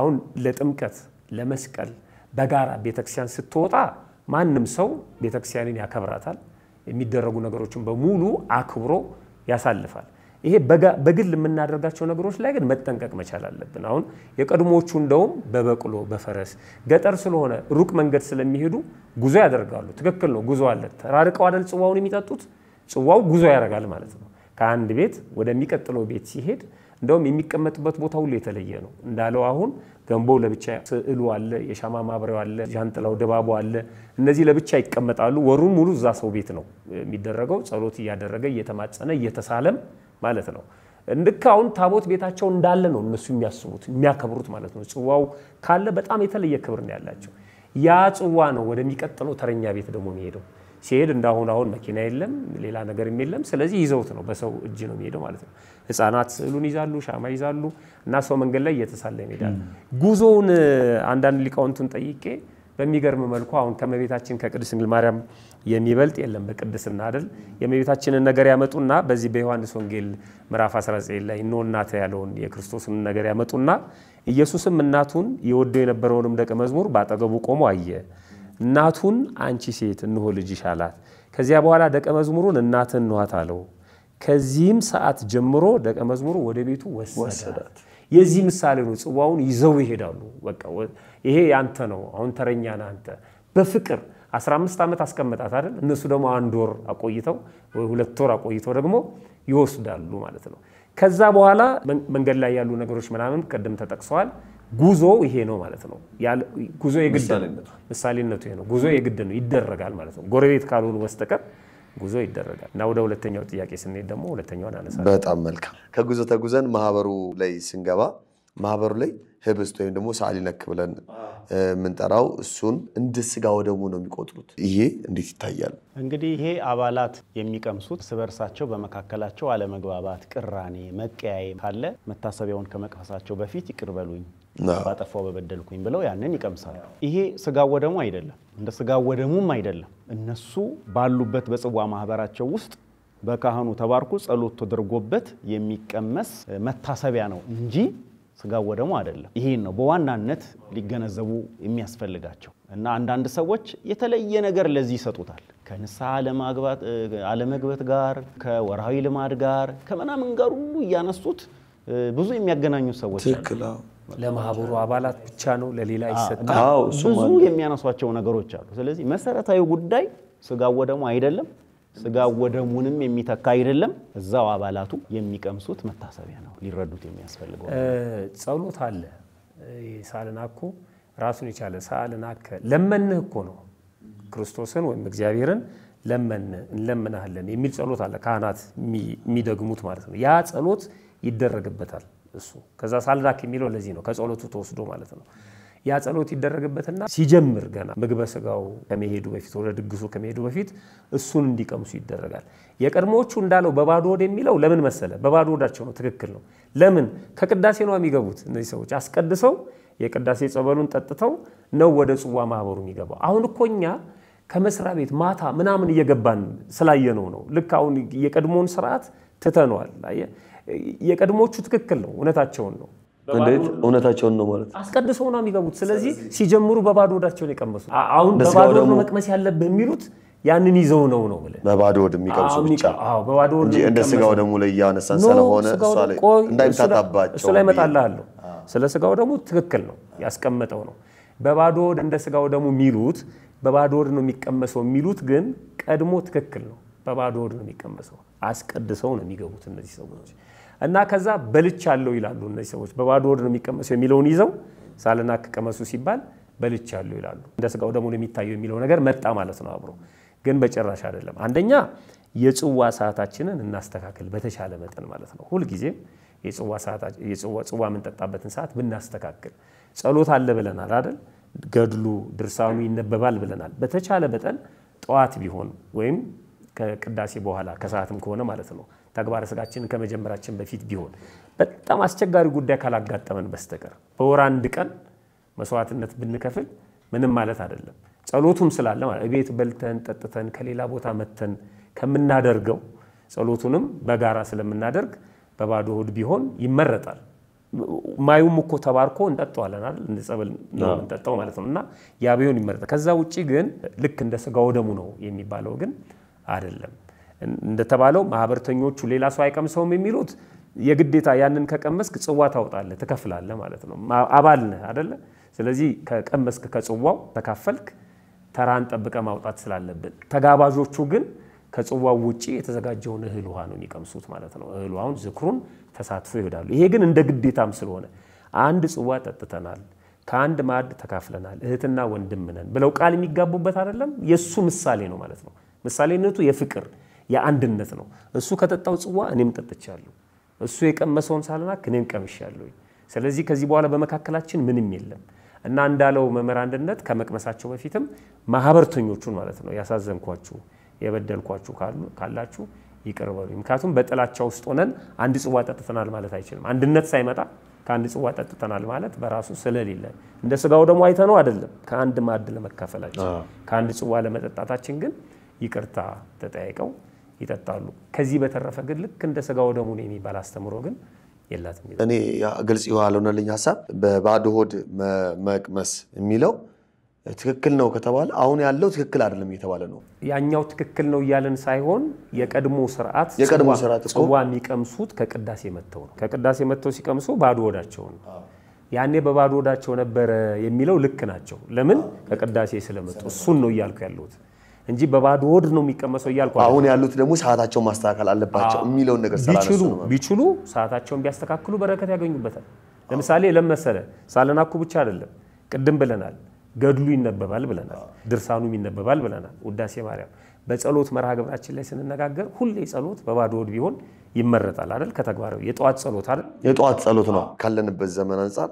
አሁን ለጥምቀት ለመስቀል በጋራ ቤተክርስቲያን ስትወጣ ማንም ሰው ቤተክርስቲያንን ያከብራታል። የሚደረጉ ነገሮችን በሙሉ አክብሮ ያሳልፋል። ይሄ በግል የምናደርጋቸው ነገሮች ላይ ግን መጠንቀቅ መቻል አለብን። አሁን የቀድሞቹ እንደውም በበቅሎ በፈረስ ገጠር ስለሆነ ሩቅ መንገድ ስለሚሄዱ ጉዞ ያደርጋሉ። ትክክል ነው፣ ጉዞ አለ። ተራርቀው አደል ጽዋውን የሚጠጡት? ጽዋው ጉዞ ያደርጋል ማለት ነው። ከአንድ ቤት ወደሚቀጥለው ቤት ሲሄድ እንደውም የሚቀመጥበት ቦታ ሁሉ የተለየ ነው። እንዳለው አሁን ገንቦ ለብቻ፣ ስዕሉ አለ፣ የሻማ ማብሪያው አለ፣ ዣንጥላው፣ ድባቡ አለ። እነዚህ ለብቻ ይቀመጣሉ። ወሩን ሙሉ እዛ ሰው ቤት ነው የሚደረገው። ጸሎት እያደረገ እየተማጸነ እየተሳለም ማለት ነው። ልክ አሁን ታቦት ቤታቸው እንዳለ ነው እነሱ የሚያስቡት የሚያከብሩት ማለት ነው። ጽዋው ካለ በጣም የተለየ ክብር ነው ያላቸው። ያ ጽዋ ነው ወደሚቀጥለው ተረኛ ቤት ደግሞ የሚሄደው። ሲሄድ እንዳሁን አሁን መኪና የለም፣ ሌላ ነገርም የለም። ስለዚህ ይዘውት ነው በሰው እጅ ነው የሚሄደው ማለት ነው። ህፃናት ስዕሉን ይዛሉ፣ ሻማ ይዛሉ እና ሰው መንገድ ላይ እየተሳለ ይሄዳል። ጉዞውን አንዳንድ ሊቃውንቱን ጠይቄ በሚገርም መልኩ አሁን ከመቤታችን ከቅድስት ድንግል ማርያም የሚበልጥ የለም በቅድስና አይደል? የመቤታችንን ነገር ያመጡና በዚህ በዮሐንስ ወንጌል ምዕራፍ 19 ላይ እነሆ እናትህ ያለውን የክርስቶስን ነገር ያመጡና ኢየሱስም እናቱን የወደው የነበረውንም ደቀ መዝሙር በአጠገቡ ቆሞ አየ እናቱን አንቺ ሴት እንሆ ልጅሽ አላት። ከዚያ በኋላ ደቀ መዝሙሩን እናትን እንኋት አለው። ከዚህም ሰዓት ጀምሮ ደቀ መዝሙሩ ወደ ቤቱ ወሰዳት። የዚህ ምሳሌ ነው። ጽዋውን ይዘው ይሄዳሉ። በቃ ይሄ ያንተ ነው፣ አሁን ተረኛ ነህ አንተ። በፍቅር 15 ዓመት አስቀመጣት አይደል? እነሱ ደግሞ አንድ ወር አቆይተው ወይ ሁለት ወር አቆይተው ደግሞ ይወስዳሉ ማለት ነው። ከዛ በኋላ መንገድ ላይ ያሉ ነገሮች ምናምን ቅድም ተጠቅሰዋል። ጉዞ ይሄ ነው ማለት ነው። ጉዞ የግድ ምሳሌነቱ ይሄ ነው። ጉዞ የግድ ነው ይደረጋል ማለት ነው። ጎረቤት ካልሆኑ በስተቀር ጉዞ ይደረጋል እና ወደ ሁለተኛው ጥያቄ ስንሄድ ደግሞ ሁለተኛውን አነሳ። በጣም መልካም። ከጉዞ ተጉዘን ማህበሩ ላይ ስንገባ ማህበሩ ላይ ህብስት ወይም ደግሞ ሰዓሊ ነክ ብለን የምንጠራው እሱን እንደ ስጋ ወደሙ ነው የሚቆጥሩት። ይሄ እንዴት ይታያል? እንግዲህ ይሄ አባላት የሚቀምሱት ስበርሳቸው በመካከላቸው አለመግባባት፣ ቅራኔ፣ መቀያየም ካለ መታሰቢያውን ከመቅፈሳቸው በፊት ይቅርበሉኝ ባጠፋው በበደልኩኝ ብለው ያንን ይቀምሳሉ። ይሄ ስጋ ወደሙ አይደለም፣ እንደ ስጋ ወደሙም አይደለም። እነሱ ባሉበት በጽዋ ማህበራቸው ውስጥ በካህኑ ተባርኩ ጸሎት ተደርጎበት የሚቀመስ መታሰቢያ ነው እንጂ ስጋ ወደሙ አይደለም። ይሄን ነው በዋናነት ሊገነዘቡ የሚያስፈልጋቸው። እና አንዳንድ ሰዎች የተለየ ነገር ለዚህ ይሰጡታል። ከንስሐ አለመግበት ጋር፣ ከወርሃዊ ልማድ ጋር፣ ከምናምን ጋር ሁሉ እያነሱት ብዙ የሚያገናኙ ሰዎች ለማህበሩ አባላት ብቻ ነው፣ ለሌላ አይሰጣም። ብዙ የሚያነሷቸው ነገሮች አሉ። ስለዚህ መሰረታዊ ጉዳይ ስጋ ወደሙ አይደለም፣ ስጋ ወደሙንም የሚተካ አይደለም። እዛው አባላቱ የሚቀምሱት መታሰቢያ ነው። ሊረዱት የሚያስፈልገው ጸሎት አለ። ሳልናኩ ራሱን የቻለ ሳልናከ ለመንህ እኮ ነው ክርስቶስን ወይም እግዚአብሔርን እንለምናሃለን የሚል ጸሎት አለ። ካህናት የሚደግሙት ማለት ነው። ያ ጸሎት ይደረግበታል። እሱ ከዛ ሳልዳክ የሚለው ለዚህ ነው፣ ከጸሎቱ ተወስዶ ማለት ነው። ያ ጸሎት ይደረግበትና ሲጀምር ገና ምግበ ስጋው ከመሄዱ በፊት ወደ ድግሱ ከመሄዱ በፊት እሱን እንዲቀምሱ ይደረጋል። የቀድሞዎቹ እንዳለው በባዶ የሚለው ለምን መሰለ? በባዶ ወዳቸው ነው። ትክክል ነው። ለምን ከቅዳሴ ነው የሚገቡት እነዚህ ሰዎች። አስቀድሰው የቅዳሴ ጸበሉን ጠጥተው ነው ወደ ጽዋ ማህበሩ የሚገባው። አሁን እኮ እኛ ከመስሪያ ቤት ማታ ምናምን እየገባን ስላየነው ነው። ልክ አሁን የቀድሞውን ስርዓት ትተነዋል። የቀድሞቹ ትክክል ነው፣ እውነታቸውን ነው። እንዴት እውነታቸውን ነው ማለት አስቀድሰው ነው የሚገቡት። ስለዚህ ሲጀምሩ በባዶ ወዳቸውን የቀመሱ አሁን በባዶ ነው መቅመስ ያለብህ የሚሉት ያንን ይዘው ነው ነው ብለህ በባዶ ወድ የሚቀምሱ ብቻ እንጂ እንደ ስጋው ደግሞ ላይ እያነሳን ስለሆነ እንዳይምታታባቸው እሱ ላይ እመጣልሃለሁ። ስለ ስጋው ደግሞ ትክክል ነው ያስቀመጠው ነው። በባዶ ወድ እንደ ስጋው ደግሞ የሚሉት በባዶ ወድ ነው የሚቀመሰው የሚሉት ግን ቀድሞ ትክክል ነው። በባዶ ወድ ነው የሚቀመሰው። አስቀድሰው ነው የሚገቡት እነዚህ ሰዎች። እና ከዛ በልቻለሁ ይላሉ እነዚህ ሰዎች። በባዶ ሆድ ነው የሚቀመሰው የሚለውን ይዘው ሳልናክ ቀመሱ ሲባል በልቻለሁ ይላሉ። እንደ ስጋው ደግሞ የሚታየው የሚለው ነገር መጣ ማለት ነው አብሮ። ግን በጭራሽ አይደለም። አንደኛ የጽዋ ሰዓታችንን እናስተካክል በተቻለ መጠን ማለት ነው። ሁልጊዜም ጽዋ የምንጠጣበትን ሰዓት ብናስተካክል። ጸሎት አለ ብለናል አይደል? ገድሉ ድርሳኑ ይነበባል ብለናል። በተቻለ መጠን ጠዋት ቢሆን ወይም ከቅዳሴ በኋላ ከሰዓትም ከሆነ ማለት ነው ተግባረ ስጋችንን ከመጀመራችን በፊት ቢሆን በጣም አስቸጋሪ ጉዳይ ካላጋጠመን በስተቀር በወር አንድ ቀን መስዋዕትነት ብንከፍል ምንም ማለት አይደለም። ጸሎቱም ስላለ ማለት እቤት በልተን ጠጥተን ከሌላ ቦታ መተን ከምናደርገው ጸሎቱንም በጋራ ስለምናደርግ በባዶ ሆድ ቢሆን ይመረጣል። ማዩም እኮ ተባርኮ እንጠጣዋለን አይደል? እንደ ጸበል ነው የምንጠጣው ማለት ነው። እና ያ ቢሆን ይመረጣል። ከዛ ውጭ ግን ልክ እንደ ስጋው ደሙ ነው የሚባለው ግን አይደለም። እንደተባለው ማህበርተኞቹ ሌላ ሰው አይቀምሰውም የሚሉት የግዴታ ያንን ከቀመስክ ጽዋ ታውጣለህ፣ ትከፍላለህ ማለት ነው። አባል ነህ አደለ? ስለዚህ ከቀመስክ ከጽዋው ተካፈልክ፣ ተራን ጠብቀ ማውጣት ስላለብን፣ ተጋባዦቹ ግን ከጽዋው ውጪ የተዘጋጀውን እህል ውሃ ነው የሚቀምሱት ማለት ነው። እህል ውሃውን ዝክሩን ተሳትፎ ይሄዳሉ። ይሄ ግን እንደ ግዴታም ስለሆነ አንድ ጽዋ ጠጥተናል፣ ከአንድ ማዕድ ተካፍለናል፣ እህትና ወንድም ነን ብለው ቃል የሚጋቡበት አይደለም። የእሱ ምሳሌ ነው ማለት ነው። ምሳሌነቱ የፍቅር የአንድነት ነው። እሱ ከጠጣው ጽዋ እኔም ጠጥቻለሁ። እሱ የቀመሰውን ሳልናክ እኔም ቀምሻለሁ። ስለዚህ ከዚህ በኋላ በመካከላችን ምንም የለም እና እንዳለው መምህር አንድነት ከመቅመሳቸው በፊትም ማህበርተኞቹን ማለት ነው ያሳዘንኳችሁ፣ የበደልኳችሁ ካላችሁ ይቅር በሉኝ። ምክንያቱም በጥላቻ ውስጥ ሆነን አንድ ጽዋ ጠጥተናል ማለት አይችልም። አንድነት ሳይመጣ ከአንድ ጽዋ ጠጥተናል ማለት በራሱ ስለሌለ እንደ ስጋው ደግሞ አይተነው አይደለም። ከአንድ ማዕድ ለመካፈላችን ከአንድ ጽዋ ለመጠጣታችን ግን ይቅርታ ተጠያይቀው ይጠጣሉ። ከዚህ በተረፈ ግን ልክ እንደ ስጋ ወደሙ ነው የሚባል አስተምሮ ግን የላትም። እኔ ግልጽ ያልሆነልኝ ሀሳብ በባዶ ሆድ መቅመስ የሚለው ትክክል ነው ከተባለ አሁን ያለው ትክክል አይደለም እየተባለ ነው። ያኛው ትክክል ነው እያለን ሳይሆን የቀድሞ ስርዓት ጽዋ የሚቀምሱት ከቅዳሴ መጥተው ነው። ከቅዳሴ መጥተው ሲቀምሱ ባዶ ወዳቸው ነው። ያኔ በባዶ ወዳቸው ነበረ የሚለው ልክ ናቸው። ለምን ከቅዳሴ ስለመጡ እሱን ነው እያልኩ ያለሁት። እንጂ በባዶ ወድ ነው የሚቀመሰው እያልኩ አሁን ያሉት ደግሞ ሰዓታቸውን ማስተካከል አለባቸው የሚለውን ነገር ቢችሉ ቢችሉ ሰዓታቸውን ቢያስተካክሉ በረከት ያገኙበታል። ለምሳሌ ለመሰለ ሳለናኩ ብቻ አይደለም ቅድም ብለናል፣ ገድሉ ይነበባል ብለናል፣ ድርሳኑም ይነበባል ብለናል፣ ውዳሴ ማርያም በጸሎት መርሃ ግብራችን ላይ ስንነጋገር ሁሌ ጸሎት በባዶ ወድ ቢሆን ይመረጣል አይደል? ከተግባራዊ የጠዋት ጸሎት አይደል? የጠዋት ጸሎት ነው። ካለንበት ዘመን አንጻር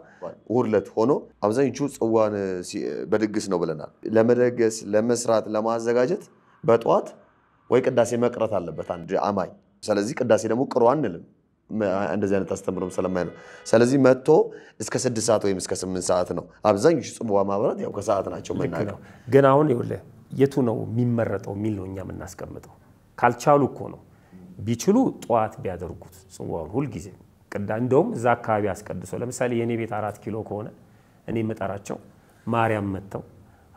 ውርለት ሆኖ አብዛኞቹ ጽዋን በድግስ ነው ብለናል። ለመደገስ፣ ለመስራት፣ ለማዘጋጀት በጠዋት ወይ ቅዳሴ መቅረት አለበት አንድ አማኝ። ስለዚህ ቅዳሴ ደግሞ ቅሩ አንልም እንደዚህ አይነት አስተምሮም ስለማይ ስለዚህ መጥቶ እስከ ስድስት ሰዓት ወይም እስከ ስምንት ሰዓት ነው አብዛኞቹ ጽዋ ማብራት ያው ከሰዓት ናቸው መናገር ግን አሁን ይኸውልህ የቱ ነው የሚመረጠው የሚል ነው እኛ የምናስቀምጠው። ካልቻሉ እኮ ነው ቢችሉ ጠዋት ቢያደርጉት ጽዋውን ሁልጊዜ ቅዳ እንደውም እዛ አካባቢ አስቀድሶ ለምሳሌ የእኔ ቤት አራት ኪሎ ከሆነ እኔ የምጠራቸው ማርያም መጥተው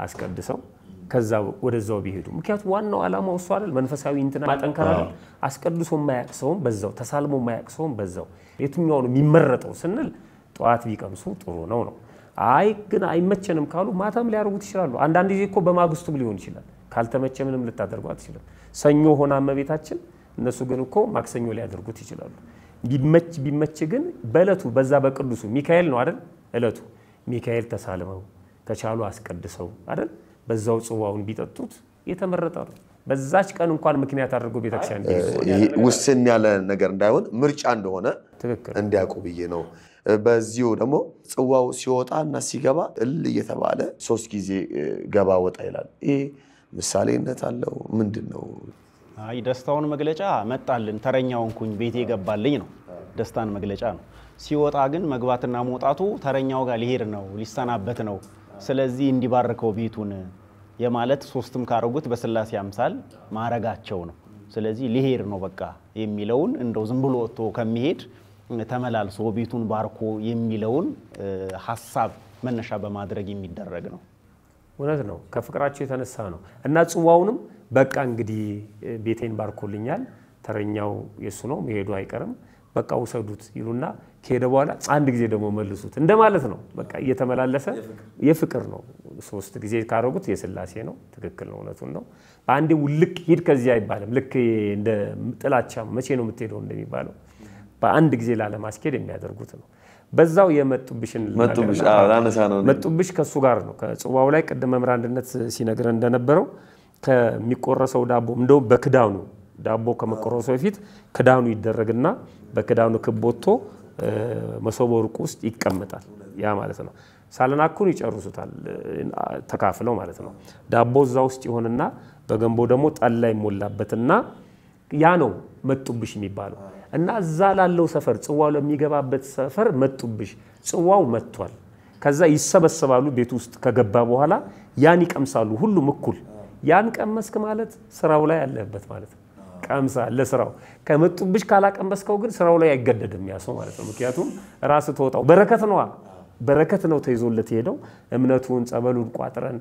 አስቀድሰው ከዛ ወደዛው ቢሄዱ ምክንያቱም ዋናው ዓላማው እሱ አይደል መንፈሳዊ እንትና ማጠንከር አይደል አስቀድሶ የማያቅ ሰውም በዛው ተሳልሞ የማያቅ ሰውም በዛው የትኛው ነው የሚመረጠው ስንል ጠዋት ቢቀምሱ ጥሩ ነው ነው አይ ግን አይመቸንም ካሉ ማታም ሊያደርጉት ይችላሉ። አንዳንድ ጊዜ እኮ በማግስቱም ሊሆን ይችላል። ካልተመቸ ምንም ልታደርጉ አትችልም። ሰኞ ሆና እመቤታችን፣ እነሱ ግን እኮ ማክሰኞ ሊያደርጉት ይችላሉ። ቢመች ቢመች ግን በእለቱ በዛ በቅዱሱ ሚካኤል ነው አይደል? እለቱ ሚካኤል ተሳልመው ከቻሉ አስቀድሰው አይደል? በዛው ጽዋውን ቢጠጡት የተመረጠ ነው። በዛች ቀን እንኳን ምክንያት አድርጎ ቤተክርስቲያን ውስን ያለ ነገር እንዳይሆን ምርጫ እንደሆነ እንዲያውቁ ብዬ ነው። በዚሁ ደግሞ ጽዋው ሲወጣ እና ሲገባ እል እየተባለ ሶስት ጊዜ ገባ ወጣ ይላል። ይሄ ምሳሌነት አለው ምንድን ነው? አይ ደስታውን መግለጫ መጣልን ተረኛውን ኩኝ ቤቴ ገባልኝ ነው፣ ደስታን መግለጫ ነው። ሲወጣ ግን መግባትና መውጣቱ ተረኛው ጋር ሊሄድ ነው፣ ሊሰናበት ነው። ስለዚህ እንዲባርከው ቤቱን የማለት ሶስትም ካረጉት በስላሴ አምሳል ማረጋቸው ነው። ስለዚህ ሊሄድ ነው በቃ የሚለውን እንደው ዝም ብሎ ወጥቶ ከሚሄድ ተመላልሶ ቤቱን ባርኮ የሚለውን ሀሳብ መነሻ በማድረግ የሚደረግ ነው። እውነት ነው። ከፍቅራቸው የተነሳ ነው እና ጽዋውንም በቃ እንግዲህ ቤቴን ባርኮልኛል፣ ተረኛው የሱ ነው፣ መሄዱ አይቀርም፣ በቃ ውሰዱት ይሉና ከሄደ በኋላ አንድ ጊዜ ደግሞ መልሱት እንደማለት ነው። በቃ እየተመላለሰ የፍቅር ነው። ሶስት ጊዜ ካረጉት የስላሴ ነው። ትክክል ነው። እውነቱን ነው። በአንዴ ውልቅ ሂድ ከዚህ አይባልም። ልክ እንደ ጥላቻ መቼ ነው የምትሄደው እንደሚባለው በአንድ ጊዜ ላለማስኬድ የሚያደርጉት ነው። በዛው የመጡብሽን መጡብሽ ከእሱ ጋር ነው። ከጽዋው ላይ ቅድመ መምህር አንድነት ሲነግረ እንደነበረው ከሚቆረሰው ዳቦ እንደው በክዳኑ ዳቦ ከመቆረሱ በፊት ክዳኑ ይደረግና በክዳኑ ክቦቶ መሶበ ወርቁ ውስጥ ይቀመጣል። ያ ማለት ነው። ሳለናኩን ይጨርሱታል ተካፍለው ማለት ነው። ዳቦ እዛ ውስጥ ይሆንና በገንቦ ደግሞ ጠላ ይሞላበትና ያ ነው መጡብሽ የሚባለው። እና እዛ ላለው ሰፈር ጽዋው ለሚገባበት ሰፈር መጡብሽ፣ ጽዋው መጥቷል። ከዛ ይሰበሰባሉ። ቤት ውስጥ ከገባ በኋላ ያን ይቀምሳሉ፣ ሁሉም እኩል። ያን ቀመስክ ማለት ስራው ላይ ያለበት ማለት ነው። ቀምሳ ለስራው ከመጡብሽ ካላቀመስከው ግን ስራው ላይ አይገደድም ያ ሰው ማለት ነው። ምክንያቱም ራስ ተወጣው በረከት ነዋ በረከት ነው ተይዞለት የሄደው። እምነቱን ጸበሉን ቋጥረን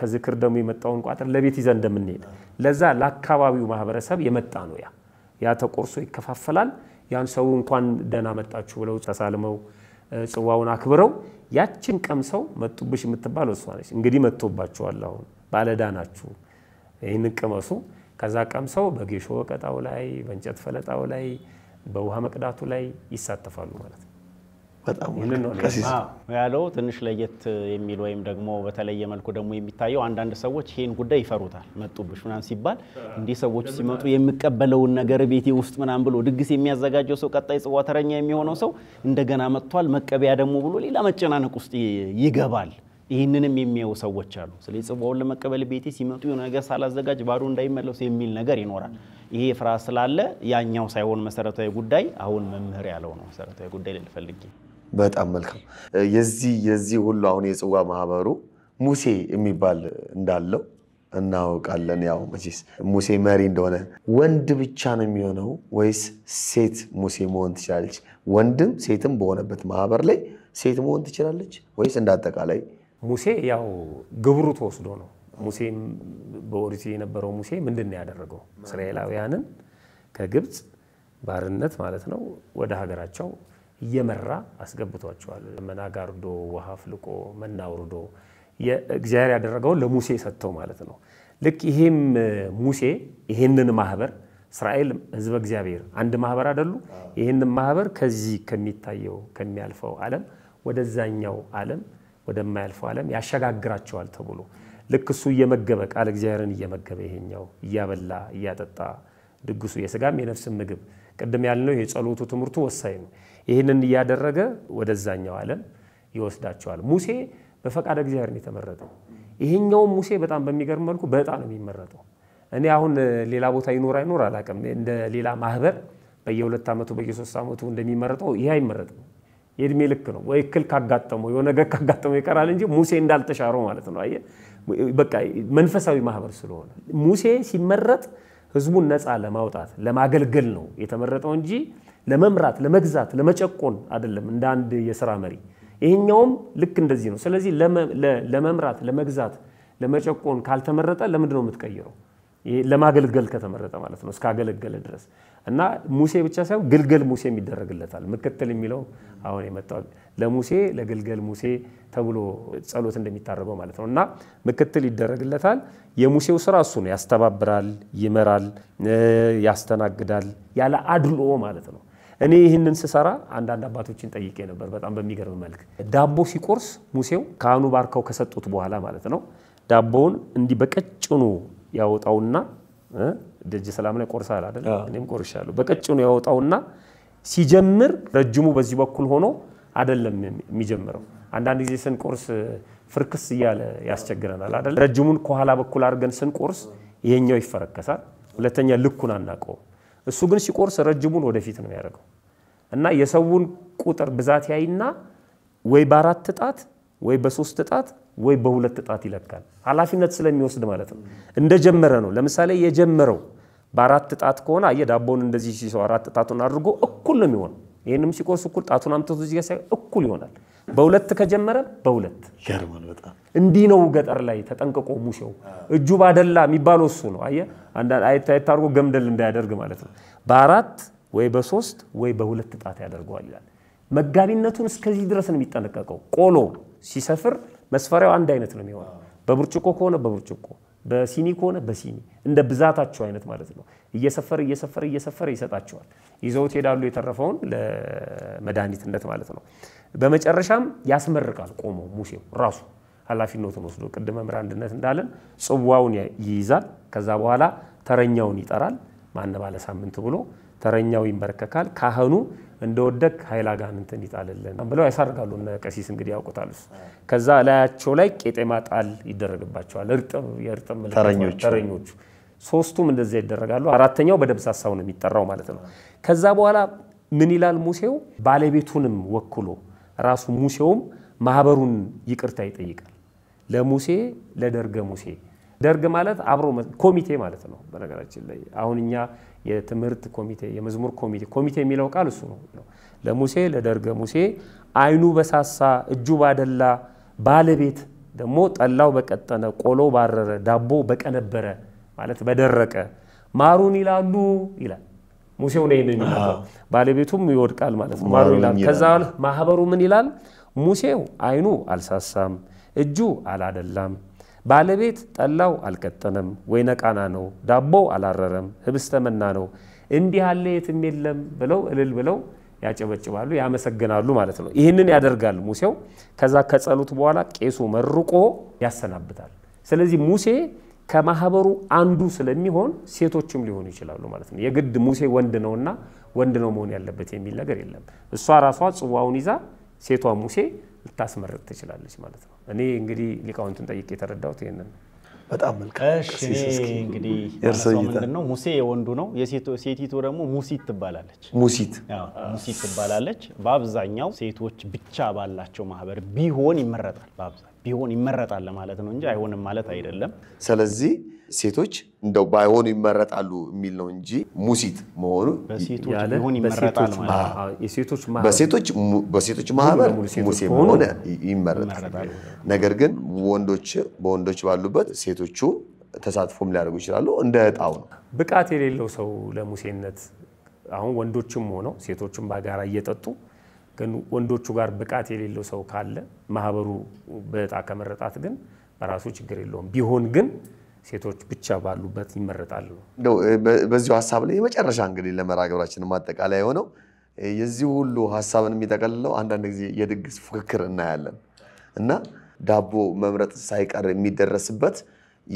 ከዝክር ደግሞ የመጣውን ቋጥረን ለቤት ይዘን እንደምንሄድ ለዛ ለአካባቢው ማህበረሰብ የመጣ ነው ያ ያ ተቆርሶ ይከፋፈላል። ያን ሰው እንኳን ደህና መጣችሁ ብለው ተሳልመው ጽዋውን አክብረው ያችን ቀምሰው መጡብሽ የምትባል እሷ ነች። እንግዲህ መጥቶባችኋል፣ አሁን ባለዳ ናችሁ፣ ይህን ቅመሱ። ከዛ ቀምሰው በጌሾ ወቀጣው ላይ፣ በእንጨት ፈለጣው ላይ፣ በውሃ መቅዳቱ ላይ ይሳተፋሉ ማለት ነው። በጣም ያለው ትንሽ ለየት የሚል ወይም ደግሞ በተለየ መልኩ ደግሞ የሚታየው አንዳንድ ሰዎች ይህን ጉዳይ ይፈሩታል። መጡብሽ ምናምን ሲባል እንዲህ ሰዎች ሲመጡ የሚቀበለውን ነገር ቤቴ ውስጥ ምናምን ብሎ ድግስ የሚያዘጋጀው ሰው ቀጣይ ጽዋ ተረኛ የሚሆነው ሰው እንደገና መጥቷል መቀበያ ደግሞ ብሎ ሌላ መጨናነቅ ውስጥ ይገባል። ይህንንም የሚያዩ ሰዎች አሉ። ስለዚህ ጽዋውን ለመቀበል ቤቴ ሲመጡ የሆነ ነገር ሳላዘጋጅ ባዶ እንዳይመለሱ የሚል ነገር ይኖራል። ይሄ ፍርሃት ስላለ ያኛው ሳይሆን መሰረታዊ ጉዳይ አሁን መምህር ያለው ነው መሰረታዊ ጉዳይ ልልፈልግ በጣም መልካም። የዚህ የዚህ ሁሉ አሁን የጽዋ ማህበሩ ሙሴ የሚባል እንዳለው እናውቃለን። ያው መቼስ ሙሴ መሪ እንደሆነ ወንድ ብቻ ነው የሚሆነው ወይስ ሴት ሙሴ መሆን ትችላለች? ወንድም ሴትም በሆነበት ማህበር ላይ ሴት መሆን ትችላለች ወይስ እንዳጠቃላይ? ሙሴ ያው ግብሩ ተወስዶ ነው። ሙሴ በኦሪት የነበረው ሙሴ ምንድን ነው ያደረገው? እስራኤላውያንን ከግብፅ ባርነት ማለት ነው ወደ ሀገራቸው እየመራ አስገብቷቸዋል። መናጋርዶ ጋርዶ፣ ውሃ ፍልቆ መናውርዶ እግዚአብሔር ያደረገውን ለሙሴ ሰጥተው ማለት ነው። ልክ ይሄም ሙሴ ይሄንን ማህበር እስራኤል ህዝበ እግዚአብሔር አንድ ማህበር አደሉ? ይህንን ማህበር ከዚህ ከሚታየው ከሚያልፈው ዓለም ወደዛኛው ዓለም ወደማያልፈው ዓለም ያሸጋግራቸዋል ተብሎ ልክ እሱ እየመገበ ቃል እግዚአብሔርን እየመገበ ይሄኛው እያበላ እያጠጣ ድግሱ የስጋም የነፍስም ምግብ ቅድም ያልነው የጸሎቱ ትምህርቱ ወሳኝ ነው። ይህንን እያደረገ ወደዛኛው ዓለም ይወስዳቸዋል። ሙሴ በፈቃድ እግዚአብሔር ነው የተመረጠው። ይሄኛውም ሙሴ በጣም በሚገርም መልኩ በዕጣ ነው የሚመረጠው። እኔ አሁን ሌላ ቦታ ይኖር አይኖር አላውቅም። እንደ ሌላ ማህበር በየሁለት ዓመቱ በየሶስት ዓመቱ እንደሚመረጠው ይሄ አይመረጥም። የእድሜ ልክ ነው ወይ እክል ካጋጠመው የሆነ ነገር ካጋጠመው ይቀራል እንጂ ሙሴ እንዳልተሻረው ማለት ነው። አየህ በቃ መንፈሳዊ ማህበር ስለሆነ ሙሴ ሲመረጥ ህዝቡን ነፃ ለማውጣት ለማገልገል ነው የተመረጠው እንጂ ለመምራት፣ ለመግዛት፣ ለመጨቆን አይደለም እንደ አንድ የስራ መሪ። ይሄኛውም ልክ እንደዚህ ነው። ስለዚህ ለመምራት፣ ለመግዛት፣ ለመጨቆን ካልተመረጠ ለምንድን ነው የምትቀይረው? ለማገልገል ከተመረጠ ማለት ነው እስካገለገለ ድረስ እና ሙሴ ብቻ ሳይሆን ግልገል ሙሴ ይደረግለታል። ምክትል የሚለው አሁን የመጣው ለሙሴ ለግልገል ሙሴ ተብሎ ጸሎት እንደሚታረገው ማለት ነው እና ምክትል ይደረግለታል። የሙሴው ስራ እሱ ነው። ያስተባብራል፣ ይመራል፣ ያስተናግዳል ያለ አድልኦ ማለት ነው። እኔ ይህንን ስሰራ አንዳንድ አባቶችን ጠይቄ ነበር። በጣም በሚገርም መልክ ዳቦ ሲቆርስ ሙሴው ካህኑ ባርከው ከሰጡት በኋላ ማለት ነው ዳቦውን እንዲህ በቀጭኑ ያወጣውና ደጅ ሰላም ላይ ቆርሳል አይደል? እኔም ቆርሻለሁ። በቀጭኑ ያወጣውና ሲጀምር ረጅሙ በዚህ በኩል ሆኖ አይደለም የሚጀምረው። አንዳንድ ጊዜ ስንቆርስ ፍርክስ እያለ ያስቸግረናል አይደል? ረጅሙን ከኋላ በኩል አድርገን ስንቆርስ ይሄኛው ይፈረከሳል። ሁለተኛ ልኩን አናውቀውም። እሱ ግን ሲቆርስ ረጅሙን ወደፊት ነው የሚያደርገው እና የሰውን ቁጥር ብዛት ያይና ወይ በአራት ጣት ወይ በሶስት ጣት ወይ በሁለት ጣት ይለካል። ኃላፊነት ስለሚወስድ ማለት ነው። እንደጀመረ ነው። ለምሳሌ የጀመረው በአራት ጣት ከሆነ አየ ዳቦን እንደዚህ ሲሰው አራት ጣቱን አድርጎ እኩል ነው የሚሆነው። ይህንም ሲቆርስ እኩል ጣቱን አምጥቶ እዚህ ጋር እኩል ይሆናል። በሁለት ከጀመረ በሁለት እንዲህ ነው ገጠር ላይ ተጠንቅቆ ሙሸው እጁ ባደላ የሚባለው እሱ ነው። አየ አንዳንድ አድርጎ ገምደል እንዳያደርግ ማለት ነው። በአራት ወይ በሶስት ወይ በሁለት ጣት ያደርገዋል ይላል። መጋቢነቱን እስከዚህ ድረስ ነው የሚጠነቀቀው። ቆሎ ሲሰፍር መስፈሪያው አንድ አይነት ነው የሚሆነው። በብርጭቆ ከሆነ በብርጭቆ በሲኒ ከሆነ በሲኒ እንደ ብዛታቸው አይነት ማለት ነው። እየሰፈረ እየሰፈረ እየሰፈረ ይሰጣቸዋል። ይዘውት ሄዳሉ፣ የተረፈውን ለመድኃኒትነት ማለት ነው። በመጨረሻም ያስመርቃል ቆሞ ሙሴው ራሱ ኃላፊነቱን ወስዶ ቅድመ መምህር አንድነት እንዳለን ጽዋውን ይይዛል። ከዛ በኋላ ተረኛውን ይጠራል። ማን ባለ ሳምንት ብሎ ተረኛው ይንበረከካል። ካህኑ እንደወደቅ ኃይል አጋንንትን ይጣልልን ብለው ያሳርጋሉ። እነ ቀሲስ እንግዲህ ያውቁታል። ከዛ እላያቸው ላይ ቄጤማ ጣል ይደረግባቸዋል። እርጥብ የእርጥብ ተረኞቹ ሶስቱም እንደዚያ ይደረጋሉ። አራተኛው በደብዛሳ ነው የሚጠራው ማለት ነው። ከዛ በኋላ ምን ይላል ሙሴው? ባለቤቱንም ወክሎ ራሱ ሙሴውም ማህበሩን ይቅርታ ይጠይቃል። ለሙሴ ለደርገ ሙሴ ደርግ ማለት አብሮ ኮሚቴ ማለት ነው። በነገራችን ላይ አሁን እኛ የትምህርት ኮሚቴ፣ የመዝሙር ኮሚቴ ኮሚቴ የሚለው ቃል እሱ ነው። ለሙሴ ለደርገ ሙሴ አይኑ በሳሳ እጁ ባደላ ባለቤት ደግሞ ጠላው በቀጠነ ቆሎ ባረረ ዳቦ በቀነበረ ማለት በደረቀ ማሩን ይላሉ ይላል ሙሴው ነ ባለቤቱም ይወድቃል ማለት ነው። ማሩን ይላሉ። ከዛ ማህበሩ ምን ይላል? ሙሴው አይኑ አልሳሳም እጁ አላደላም፣ ባለቤት ጠላው አልቀጠነም፣ ወይነ ቃና ነው፣ ዳቦው አላረረም፣ ህብስተ መና ነው፣ እንዲህ ያለ የትም የለም ብለው እልል ብለው ያጨበጭባሉ፣ ያመሰግናሉ ማለት ነው። ይህንን ያደርጋል ሙሴው። ከዛ ከጸሎት በኋላ ቄሱ መርቆ ያሰናብታል። ስለዚህ ሙሴ ከማህበሩ አንዱ ስለሚሆን ሴቶችም ሊሆኑ ይችላሉ ማለት ነው። የግድ ሙሴ ወንድ ነውና ወንድ ነው መሆን ያለበት የሚል ነገር የለም። እሷ ራሷ ጽዋውን ይዛ ሴቷ ሙሴ ልታስመርቅ ትችላለች ማለት ነው። እኔ እንግዲህ ሊቃውንትን ጠይቅ የተረዳሁት ይህንን ነው። በጣም እንግዲህ ሙሴ የወንዱ ነው፣ ሴቲቱ ደግሞ ሙሲት ትባላለች። ሙሲት ሙሲት ትባላለች። በአብዛኛው ሴቶች ብቻ ባላቸው ማህበር ቢሆን ይመረጣል በአብዛኛው ቢሆን ይመረጣል ማለት ነው እንጂ አይሆንም ማለት አይደለም። ስለዚህ ሴቶች እንደው ባይሆኑ ይመረጣሉ የሚል ነው እንጂ ሙሲት መሆኑ በሴቶች ማህበር ሙሴ መሆነ ይመረጣል። ነገር ግን ወንዶች በወንዶች ባሉበት ሴቶቹ ተሳትፎም ሊያደርጉ ይችላሉ። እንደ እጣው ነው። ብቃት የሌለው ሰው ለሙሴነት አሁን ወንዶችም ሆነው ሴቶችም በጋራ እየጠጡ ግን ወንዶቹ ጋር ብቃት የሌለው ሰው ካለ ማህበሩ በእጣ ከመረጣት ግን በራሱ ችግር የለውም። ቢሆን ግን ሴቶች ብቻ ባሉበት ይመረጣሉ። በዚሁ ሀሳብ ላይ የመጨረሻ እንግዲህ ለመርሃ ግብራችን ማጠቃለያ የሆነው የዚህ ሁሉ ሀሳብን የሚጠቀልለው አንዳንድ ጊዜ የድግስ ፉክክር እናያለን እና ዳቦ መምረጥ ሳይቀር የሚደረስበት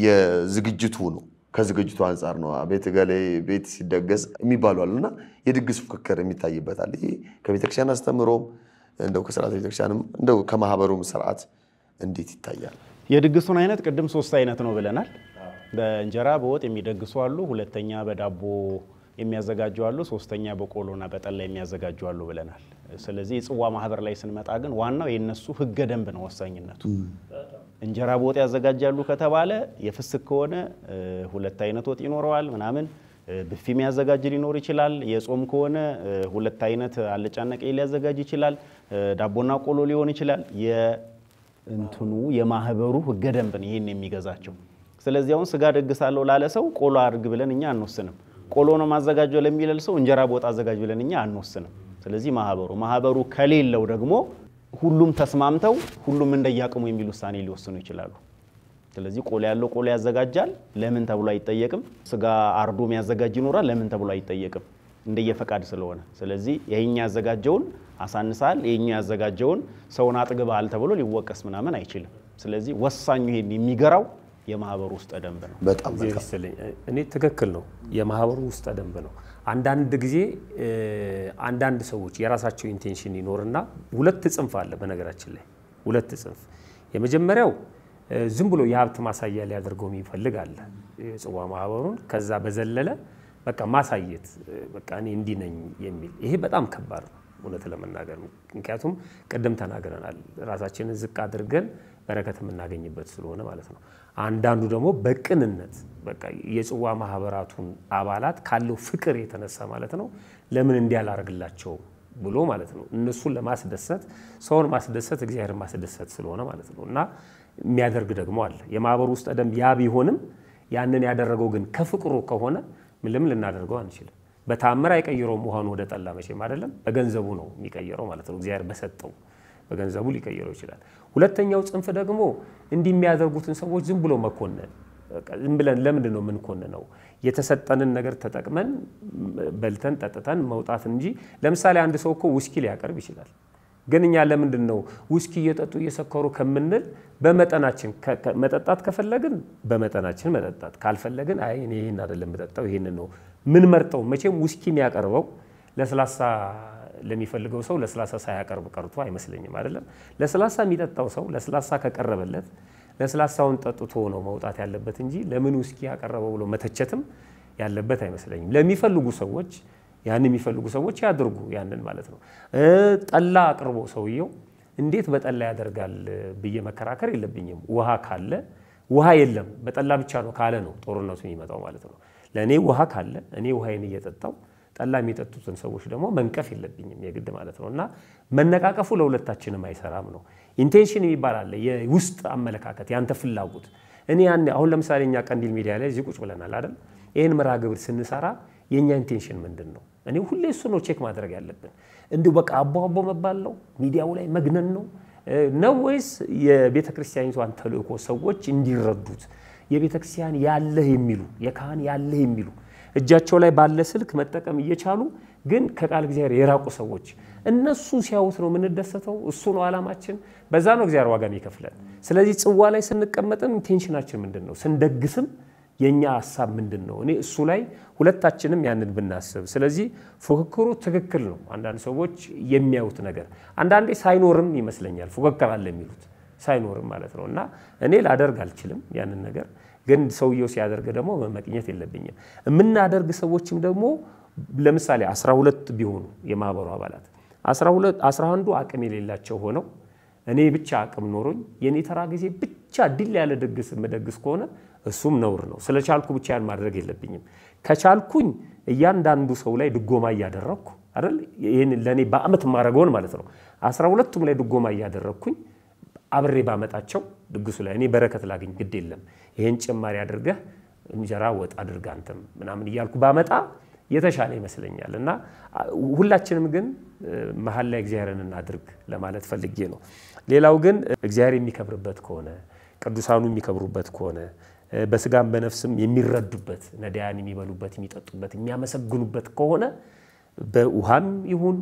የዝግጅቱ ነው። ከዝግጅቱ አንጻር ነው። ቤት ገሌ ቤት ሲደገስ የሚባሉ አሉና የድግስ ፉክክር የሚታይበታል። ይሄ ከቤተክርስቲያን አስተምሮም እንደው ከስርዓት ቤተክርስቲያንም እንደው ከማህበሩም ስርዓት እንዴት ይታያል? የድግሱን አይነት ቅድም ሶስት አይነት ነው ብለናል። በእንጀራ በወጥ የሚደግሱ አሉ፣ ሁለተኛ በዳቦ የሚያዘጋጁ አሉ፣ ሶስተኛ በቆሎና በጠላ የሚያዘጋጁ አሉ ብለናል። ስለዚህ የጽዋ ማህበር ላይ ስንመጣ ግን ዋናው የነሱ ህገ ደንብ ነው ወሳኝነቱ እንጀራ በወጥ ያዘጋጃሉ ከተባለ የፍስክ ከሆነ ሁለት አይነት ወጥ ይኖረዋል ምናምን። ብፊ የሚያዘጋጅ ሊኖር ይችላል። የጾም ከሆነ ሁለት አይነት አልጫና ሊያዘጋጅ ይችላል። ዳቦና ቆሎ ሊሆን ይችላል። የእንትኑ የማህበሩ ህገ ደንብ ነው ይህን የሚገዛቸው። ስለዚህ አሁን ስጋ ደግሳለሁ ላለ ሰው ቆሎ አድርግ ብለን እኛ አንወስንም። ቆሎ ነው ማዘጋጀው ለሚለል ሰው እንጀራ በወጥ አዘጋጅ ብለን እኛ አንወስንም። ስለዚህ ማህበሩ ማህበሩ ከሌለው ደግሞ ሁሉም ተስማምተው ሁሉም እንደያቅሙ የሚል ውሳኔ ሊወስኑ ይችላሉ። ስለዚህ ቆሎ ያለው ቆሎ ያዘጋጃል፣ ለምን ተብሎ አይጠየቅም። ስጋ አርዶ የሚያዘጋጅ ይኖራል፣ ለምን ተብሎ አይጠየቅም፣ እንደየፈቃድ ስለሆነ። ስለዚህ ይሄኛ ያዘጋጀውን አሳንሳል፣ ይሄኛ ያዘጋጀውን ሰውን አጥግበሃል ተብሎ ሊወቀስ ምናምን አይችልም። ስለዚህ ወሳኙ ይሄን የሚገራው የማህበሩ ውስጥ ደንብ ነው። በጣም እኔ ትክክል ነው፣ የማህበሩ ውስጥ ደንብ ነው። አንዳንድ ጊዜ አንዳንድ ሰዎች የራሳቸው ኢንቴንሽን ይኖርና ሁለት ጽንፍ አለ። በነገራችን ላይ ሁለት ጽንፍ፣ የመጀመሪያው ዝም ብሎ የሀብት ማሳያ ሊያደርገው የሚፈልግ አለ፣ የጽዋ ማህበሩን ከዛ በዘለለ በቃ ማሳየት በቃ እኔ እንዲህ ነኝ የሚል ይሄ በጣም ከባድ ነው እውነት ለመናገር ምክንያቱም ቅድም ተናግረናል ራሳችንን ዝቅ አድርገን በረከት የምናገኝበት ስለሆነ ማለት ነው። አንዳንዱ ደግሞ በቅንነት በቃ የጽዋ ማህበራቱን አባላት ካለው ፍቅር የተነሳ ማለት ነው ለምን እንዲህ አላደርግላቸውም ብሎ ማለት ነው እነሱን ለማስደሰት ሰውን ማስደሰት እግዚአብሔር ማስደሰት ስለሆነ ማለት ነው እና የሚያደርግ ደግሞ አለ። የማህበሩ ውስጥ ደንብ ያ ቢሆንም ያንን ያደረገው ግን ከፍቅሩ ከሆነ ምንም ልናደርገው አንችልም። በታምር አይቀይረውም ውሃን ወደ ጠላ መቼም አይደለም። በገንዘቡ ነው የሚቀይረው ማለት ነው እግዚአብሔር በሰጠው በገንዘቡ ሊቀይረው ይችላል። ሁለተኛው ጽንፍ ደግሞ እንዲህ የሚያደርጉትን ሰዎች ዝም ብሎ መኮነን ዝም ብለን ለምንድን ነው ነው የተሰጠንን ነገር ተጠቅመን በልተን ጠጥተን መውጣት እንጂ። ለምሳሌ አንድ ሰው እኮ ውስኪ ሊያቀርብ ይችላል። ግን እኛ ለምንድን ነው ውስኪ እየጠጡ እየሰከሩ ከምንል በመጠናችን መጠጣት ከፈለግን በመጠናችን መጠጣት ካልፈለግን፣ አይ እኔ ይህን አይደለም የምጠጣው ይህን ነው ምን መርጠው መቼም ውስኪ የሚያቀርበው ለስላሳ ለሚፈልገው ሰው ለስላሳ ሳያቀርብ ቀርቶ አይመስለኝም። አይደለም ለስላሳ የሚጠጣው ሰው ለስላሳ ከቀረበለት ለስላሳውን ጠጥቶ ነው መውጣት ያለበት እንጂ ለምን ውስኪ ያቀረበው ብሎ መተቸትም ያለበት አይመስለኝም። ለሚፈልጉ ሰዎች ያን የሚፈልጉ ሰዎች ያድርጉ ያንን ማለት ነው። ጠላ አቅርቦ ሰውየው እንዴት በጠላ ያደርጋል ብዬ መከራከር የለብኝም። ውሃ ካለ ውሃ የለም በጠላ ብቻ ነው ካለ ነው ጦርነቱ የሚመጣው ማለት ነው። ለእኔ ውሃ ካለ እኔ ውሃዬን እየጠጣው ጠላ የሚጠጡትን ሰዎች ደግሞ መንቀፍ የለብኝም የግድ ማለት ነው እና መነቃቀፉ ለሁለታችንም አይሰራም ነው። ኢንቴንሽን የሚባል አለ፣ የውስጥ አመለካከት፣ ያንተ ፍላጎት። እኔ ያን አሁን ለምሳሌ እኛ ቀንዲል ሚዲያ ላይ እዚህ ቁጭ ብለናል አይደል? ይህን መርሃ ግብር ስንሰራ የእኛ ኢንቴንሽን ምንድን ነው? እኔ ሁሌ እሱ ነው ቼክ ማድረግ ያለብን። እንዲሁ በቃ አቦ አቦ መባል ነው፣ ሚዲያው ላይ መግነን ነው ነው ወይስ የቤተ ክርስቲያኒቷን ተልእኮ ሰዎች እንዲረዱት የቤተ ክርስቲያን ያለህ የሚሉ የካህን ያለህ የሚሉ እጃቸው ላይ ባለ ስልክ መጠቀም እየቻሉ ግን ከቃል እግዚአብሔር የራቁ ሰዎች እነሱ ሲያዩት ነው የምንደሰተው። እሱ ነው ዓላማችን። በዛ ነው እግዚአብሔር ዋጋም ይከፍለን። ስለዚህ ጽዋ ላይ ስንቀመጥም ኢንቴንሽናችን ምንድን ነው? ስንደግስም የእኛ ሀሳብ ምንድን ነው? እኔ እሱ ላይ ሁለታችንም ያንን ብናስብ። ስለዚህ ፉክክሩ ትክክል ነው። አንዳንድ ሰዎች የሚያዩት ነገር አንዳንዴ ሳይኖርም ይመስለኛል ፉክክር አለ የሚሉት ሳይኖርም ማለት ነው። እና እኔ ላደርግ አልችልም ያንን ነገር ግን ሰውየው ሲያደርግ ደግሞ መመቅኘት የለብኝም። የምናደርግ ሰዎችም ደግሞ ለምሳሌ 12 ቢሆኑ የማህበሩ አባላት 11ዱ አቅም የሌላቸው ሆነው እኔ ብቻ አቅም ኖሮኝ የእኔ ተራ ጊዜ ብቻ ድል ያለ ድግስ የምደግስ ከሆነ እሱም ነውር ነው። ስለቻልኩ ብቻ ያን ማድረግ የለብኝም። ከቻልኩኝ እያንዳንዱ ሰው ላይ ድጎማ እያደረግኩ አይደል? ይህን ለእኔ በአመት ማድረገውን ማለት ነው። 12ቱም ላይ ድጎማ እያደረግኩኝ አብሬ ባመጣቸው ድግሱ ላይ እኔ በረከት ላግኝ ግድ የለም። ይህን ጭማሪ አድርገህ እንጀራ ወጥ አድርግ አንተም ምናምን እያልኩ ባመጣ የተሻለ ይመስለኛል። እና ሁላችንም ግን መሀል ላይ እግዚአብሔርን እናድርግ ለማለት ፈልጌ ነው። ሌላው ግን እግዚአብሔር የሚከብርበት ከሆነ ቅዱሳኑ የሚከብሩበት ከሆነ በስጋም በነፍስም የሚረዱበት ነዳያን የሚበሉበት የሚጠጡበት የሚያመሰግኑበት ከሆነ በውሃም ይሁን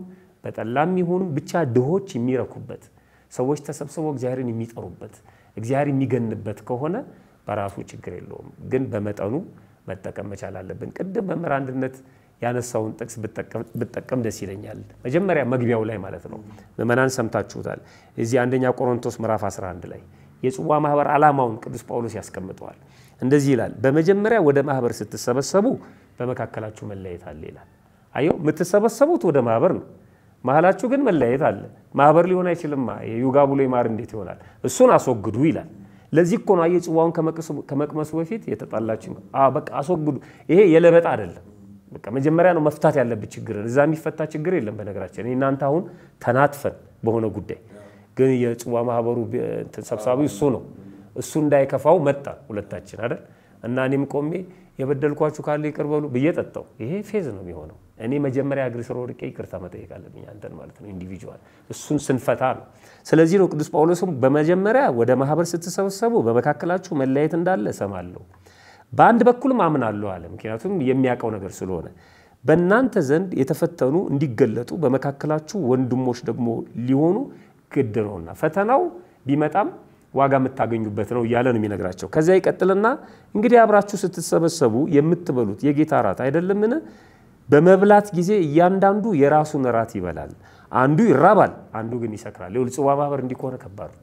በጠላም ይሁን ብቻ ድሆች የሚረኩበት ሰዎች ተሰብስበው እግዚአብሔርን የሚጠሩበት እግዚአብሔር የሚገንበት ከሆነ በራሱ ችግር የለውም፣ ግን በመጠኑ መጠቀም መቻል አለብን። ቅድም መምህር አንድነት ያነሳውን ጥቅስ ብጠቀም ደስ ይለኛል። መጀመሪያ መግቢያው ላይ ማለት ነው። ምዕመናን ሰምታችሁታል። እዚህ አንደኛ ቆሮንቶስ ምዕራፍ 11 ላይ የጽዋ ማህበር ዓላማውን ቅዱስ ጳውሎስ ያስቀምጠዋል። እንደዚህ ይላል፣ በመጀመሪያ ወደ ማህበር ስትሰበሰቡ በመካከላችሁ መለያየት አለ ይላል። አየው፣ የምትሰበሰቡት ወደ ማህበር ነው። መሀላችሁ ግን መለያየት አለ። ማህበር ሊሆን አይችልም። ብሎ ማር እንዴት ይሆናል? እሱን አስወግዱ ይላል። ለዚህ እኮ ነው አየህ፣ ጽዋውን ከመቅመሱ በፊት የተጣላችሁ በቃ አስወግዱ። ይሄ የለበጣ አይደለም። በቃ መጀመሪያ ነው መፍታት ያለብት ችግር። እዛ የሚፈታ ችግር የለም። በነገራችን እናንተ አሁን ተናትፈን በሆነ ጉዳይ ግን የጽዋ ማህበሩ ሰብሳቢ እሱ ነው። እሱ እንዳይከፋው መጣ ሁለታችን አይደል እና እኔም ቆሜ የበደልኳችሁ ካለ ይቅር በሉ ብዬ ጠጣው። ይሄ ፌዝ ነው የሚሆነው። እኔ መጀመሪያ እግር ስር ወድቄ ይቅርታ መጠየቅ አለብኝ አንተን ማለት ነው፣ ኢንዲቪጁዋል እሱን ስንፈታ ነው። ስለዚህ ነው ቅዱስ ጳውሎስም በመጀመሪያ ወደ ማህበር ስትሰበሰቡ በመካከላችሁ መለያየት እንዳለ እሰማለሁ፣ በአንድ በኩልም አምናለሁ አለ። ምክንያቱም የሚያውቀው ነገር ስለሆነ በእናንተ ዘንድ የተፈተኑ እንዲገለጡ በመካከላችሁ ወንድሞች ደግሞ ሊሆኑ ግድ ነውና ፈተናው ቢመጣም ዋጋ የምታገኙበት ነው እያለ ነው የሚነግራቸው። ከዚያ ይቀጥልና እንግዲህ አብራችሁ ስትሰበሰቡ የምትበሉት የጌታ ራት አይደለምን? በመብላት ጊዜ እያንዳንዱ የራሱን ራት ይበላል፣ አንዱ ይራባል፣ አንዱ ግን ይሰክራል። ይኸውልህ ጽዋ ማህበር እንዲኮነ ከባድ ነው።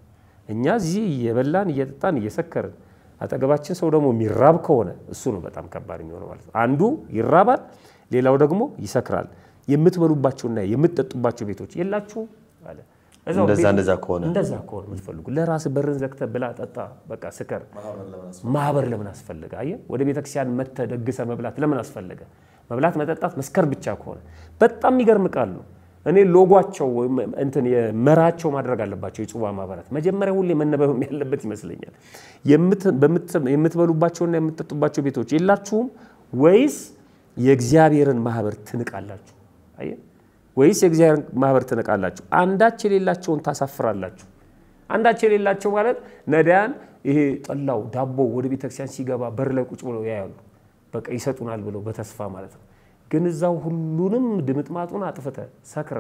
እኛ እዚህ እየበላን እየጠጣን እየሰከርን አጠገባችን ሰው ደግሞ የሚራብ ከሆነ እሱ ነው በጣም ከባድ የሚሆነው ማለት ነው። አንዱ ይራባል፣ ሌላው ደግሞ ይሰክራል። የምትበሉባቸውና የምትጠጡባቸው ቤቶች የላችሁ አለ። እንደዛ እንደዛ ከሆነ እንደዛ ከሆነ የምትፈልጉ ለራስ በርን ዘግተ ብላ ጠጣ፣ በቃ ስከር፣ ማህበር ለምን አስፈለገ? አየ ወደ ቤተክርስቲያን መተ ደግሰ መብላት ለምን አስፈለገ? መብላት መጠጣት መስከር ብቻ ከሆነ በጣም የሚገርም ቃል ነው። እኔ ሎጓቸው እንትን የመራቸው ማድረግ አለባቸው የጽዋ ማህበራት መጀመሪያ ሁሌ መነበብም ያለበት ይመስለኛል። የምትበሉባቸውና የምትጠጡባቸው ቤቶች የላችሁም ወይስ የእግዚአብሔርን ማህበር ትንቃላችሁ? አየ ወይስ የእግዚአብሔር ማህበር ትነቃላችሁ? አንዳች የሌላቸውን ታሳፍራላችሁ። አንዳች የሌላቸው ማለት ነዳያን ይሄ ጠላው ዳቦ ወደ ቤተክርስቲያን ሲገባ በር ላይ ቁጭ ብለው ያያሉ። በቃ ይሰጡናል ብለው በተስፋ ማለት ነው። ግን እዛው ሁሉንም ድምጥማጡን አጥፍተ ሰክረ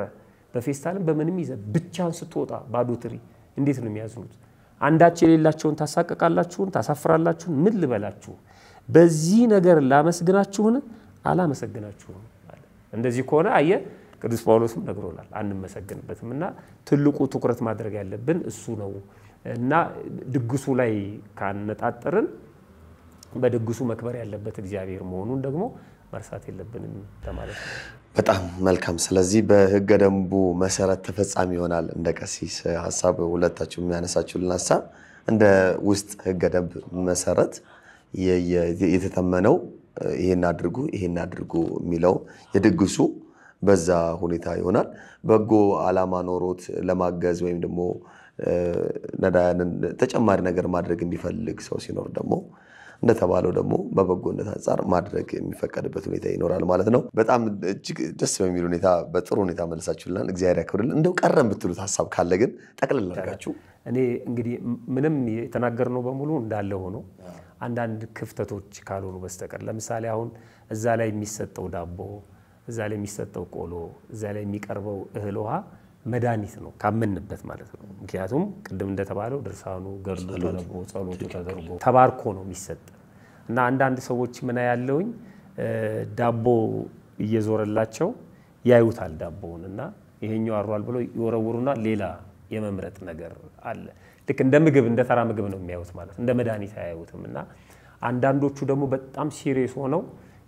በፌስታልም በምንም ይዘ ብቻን ስትወጣ ባዶ ትሪ እንዴት ነው የሚያዝኑት? አንዳች የሌላቸውን ታሳቀቃላችሁን፣ ታሳፍራላችሁን? ምን ልበላችሁ? በዚህ ነገር ላመስግናችሁን? አላመሰግናችሁም። እንደዚህ ከሆነ አየ ቅዱስ ጳውሎስም ነግሮናል አንመሰግንበትም እና ትልቁ ትኩረት ማድረግ ያለብን እሱ ነው እና ድግሱ ላይ ካነጣጠርን በድግሱ መክበር ያለበት እግዚአብሔር መሆኑን ደግሞ መርሳት የለብንም ለማለት ነው። በጣም መልካም። ስለዚህ በህገ ደንቡ መሰረት ተፈጻሚ ይሆናል። እንደ ቀሲስ ሀሳብ ሁለታችሁ የሚያነሳችሁልን ሀሳብ እንደ ውስጥ ህገ ደንብ መሰረት የተተመነው ይሄን አድርጉ ይሄን አድርጉ የሚለው የድግሱ በዛ ሁኔታ ይሆናል። በጎ አላማ ኖሮት ለማገዝ ወይም ደግሞ ነዳያንን ተጨማሪ ነገር ማድረግ የሚፈልግ ሰው ሲኖር ደግሞ እንደተባለው ደግሞ በበጎነት አንጻር ማድረግ የሚፈቀድበት ሁኔታ ይኖራል ማለት ነው። በጣም እጅግ ደስ በሚል ሁኔታ በጥሩ ሁኔታ መልሳችሁልናል። እግዚአብሔር ያክብርልን። እንደው ቀረ የምትሉት ሀሳብ ካለ ግን ጠቅልል አድርጋችሁ። እኔ እንግዲህ ምንም የተናገርነው በሙሉ እንዳለ ሆኖ አንዳንድ ክፍተቶች ካልሆኑ በስተቀር ለምሳሌ አሁን እዛ ላይ የሚሰጠው ዳቦ እዛ ላይ የሚሰጠው ቆሎ፣ እዛ ላይ የሚቀርበው እህል ውሃ መድኃኒት ነው ካመንበት ማለት ነው። ምክንያቱም ቅድም እንደተባለው ድርሳኑ፣ ገድሉ ተደርጎ ጸሎቱ ተደርጎ ተባርኮ ነው የሚሰጥ እና አንዳንድ ሰዎች ምን ያለውኝ ዳቦ እየዞረላቸው ያዩታል ዳቦውን እና ይሄኛው አሯል ብሎ ይወረውሩና ሌላ የመምረጥ ነገር አለ። ልክ እንደ ምግብ እንደ ተራ ምግብ ነው የሚያዩት ማለት እንደ መድኃኒት አያዩትም። እና አንዳንዶቹ ደግሞ በጣም ሲሪየስ ሆነው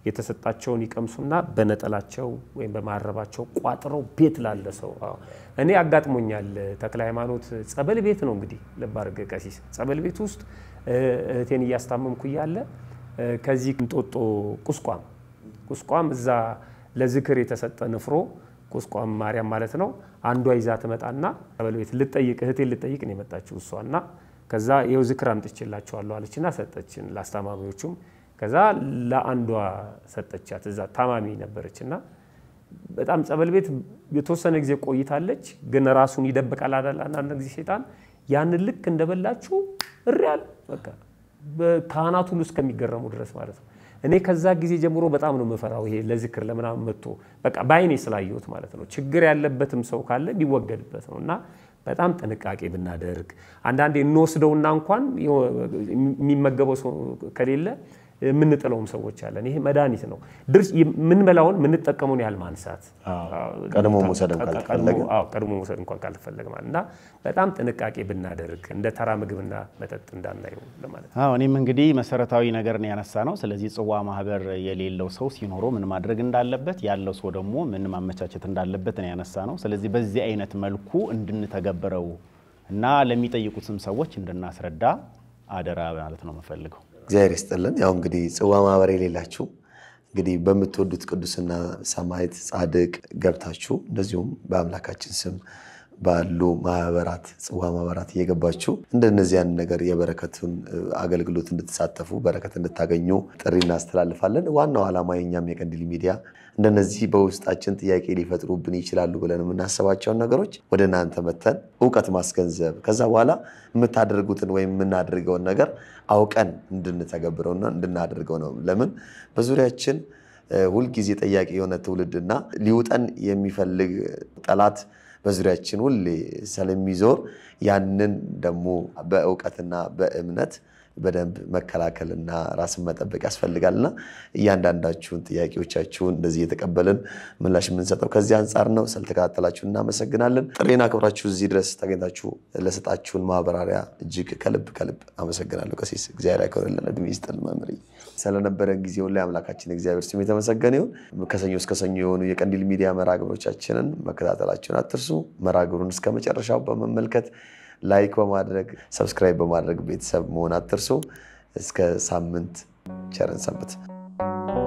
የተሰጣቸውን ይቀምሱና በነጠላቸው ወይም በማረባቸው ቋጥረው ቤት ላለ ሰው እኔ አጋጥሞኛል። ተክለ ሃይማኖት ጸበል ቤት ነው እንግዲህ ልባርግ ቀሲስ፣ ጸበል ቤት ውስጥ እህቴን እያስታመምኩ እያለ ከዚህ እንጦጦ ቁስቋም ቁስቋም እዛ ለዝክር የተሰጠ ንፍሮ ቁስቋም ማርያም ማለት ነው። አንዷ ይዛ ትመጣና ጸበል ቤት ልጠይቅ እህቴን ልጠይቅ ነው የመጣችው እሷና ከዛ የው ዝክር አምጥቼላችኋለሁ አለችና ሰጠችን ለአስታማሚዎቹም ከዛ ለአንዷ ሰጠቻት። እዛ ታማሚ ነበረች እና በጣም ጸበል ቤት የተወሰነ ጊዜ ቆይታለች። ግን ራሱን ይደብቃል አይደል? አንዳንድ ጊዜ ሴጣን ያንን ልክ እንደበላችሁ እሪያል በቃ ካህናት ሁሉ እስከሚገረሙ ድረስ ማለት ነው። እኔ ከዛ ጊዜ ጀምሮ በጣም ነው የምፈራው። ይሄ ለዝክር ለምናምን መጥቶ በቃ በአይኔ ስላየሁት ማለት ነው። ችግር ያለበትም ሰው ካለ ቢወገድበት ነው እና በጣም ጥንቃቄ ብናደርግ አንዳንዴ እንወስደውና እንኳን የሚመገበው ሰው ከሌለ የምንጥለውም ሰዎች አለን። ይሄ መድኃኒት ነው። የምንበላውን የምንጠቀመውን ያህል ማንሳት ቀድሞ መውሰድ እንኳን ካልፈለገ ማለት እና በጣም ጥንቃቄ ብናደርግ እንደ ተራ ምግብና መጠጥ እንዳናየው ለማለት ነው። እኔም እንግዲህ መሰረታዊ ነገር ነው ያነሳ ነው። ስለዚህ ጽዋ ማህበር የሌለው ሰው ሲኖረው ምን ማድረግ እንዳለበት፣ ያለው ሰው ደግሞ ምን ማመቻቸት እንዳለበት ነው ያነሳ ነው። ስለዚህ በዚህ አይነት መልኩ እንድንተገበረው እና ለሚጠይቁትም ሰዎች እንድናስረዳ አደራ ማለት ነው የምፈልገው። እግዚአብሔር ይስጥልን። ያው እንግዲህ ጽዋ ማህበር የሌላችሁ እንግዲህ በምትወዱት ቅዱስና ሰማዕት ጻድቅ ገብታችሁ እንደዚሁም በአምላካችን ስም ባሉ ማህበራት ጽዋ ማህበራት እየገባችሁ እንደነዚያን ነገር የበረከቱን አገልግሎት እንድትሳተፉ በረከት እንድታገኙ ጥሪ እናስተላልፋለን። ዋናው ዓላማ የኛም የቀንዲል ሚዲያ እንደነዚህ በውስጣችን ጥያቄ ሊፈጥሩብን ይችላሉ ብለን የምናስባቸውን ነገሮች ወደ እናንተ መተን እውቀት ማስገንዘብ ከዛ በኋላ የምታደርጉትን ወይም የምናደርገውን ነገር አውቀን እንድንተገብረውና እንድናደርገው ነው። ለምን በዙሪያችን ሁልጊዜ ጥያቄ የሆነ ትውልድና ሊውጠን የሚፈልግ ጠላት በዙሪያችን ሁሌ ስለሚዞር ያንን ደግሞ በእውቀትና በእምነት በደንብ መከላከልና ራስን መጠበቅ ያስፈልጋልና እያንዳንዳችሁን ጥያቄዎቻችሁን እንደዚህ እየተቀበልን ምላሽ የምንሰጠው ከዚህ አንጻር ነው። ስለተከታተላችሁ እናመሰግናለን። ጥሬን አክብራችሁ እዚህ ድረስ ተገኝታችሁ ለሰጣችሁን ማብራሪያ እጅግ ከልብ ከልብ አመሰግናለሁ። ቀሲስ እግዚአብሔር ያክብርልን፣ እድሜ ይስጥልን። መምህር ስለነበረን ጊዜውን ላይ አምላካችን እግዚአብሔር ስም የተመሰገነ ይሁን። ከሰኞ እስከ ሰኞ የሆኑ የቀንዲል ሚዲያ መራግብሮቻችንን መከታተላችሁን አትርሱ። መራግብሩን እስከ መጨረሻው በመመልከት ላይክ በማድረግ ሰብስክራይብ በማድረግ ቤተሰብ መሆን አትርሱ። እስከ ሳምንት ቸርን ሰንብት።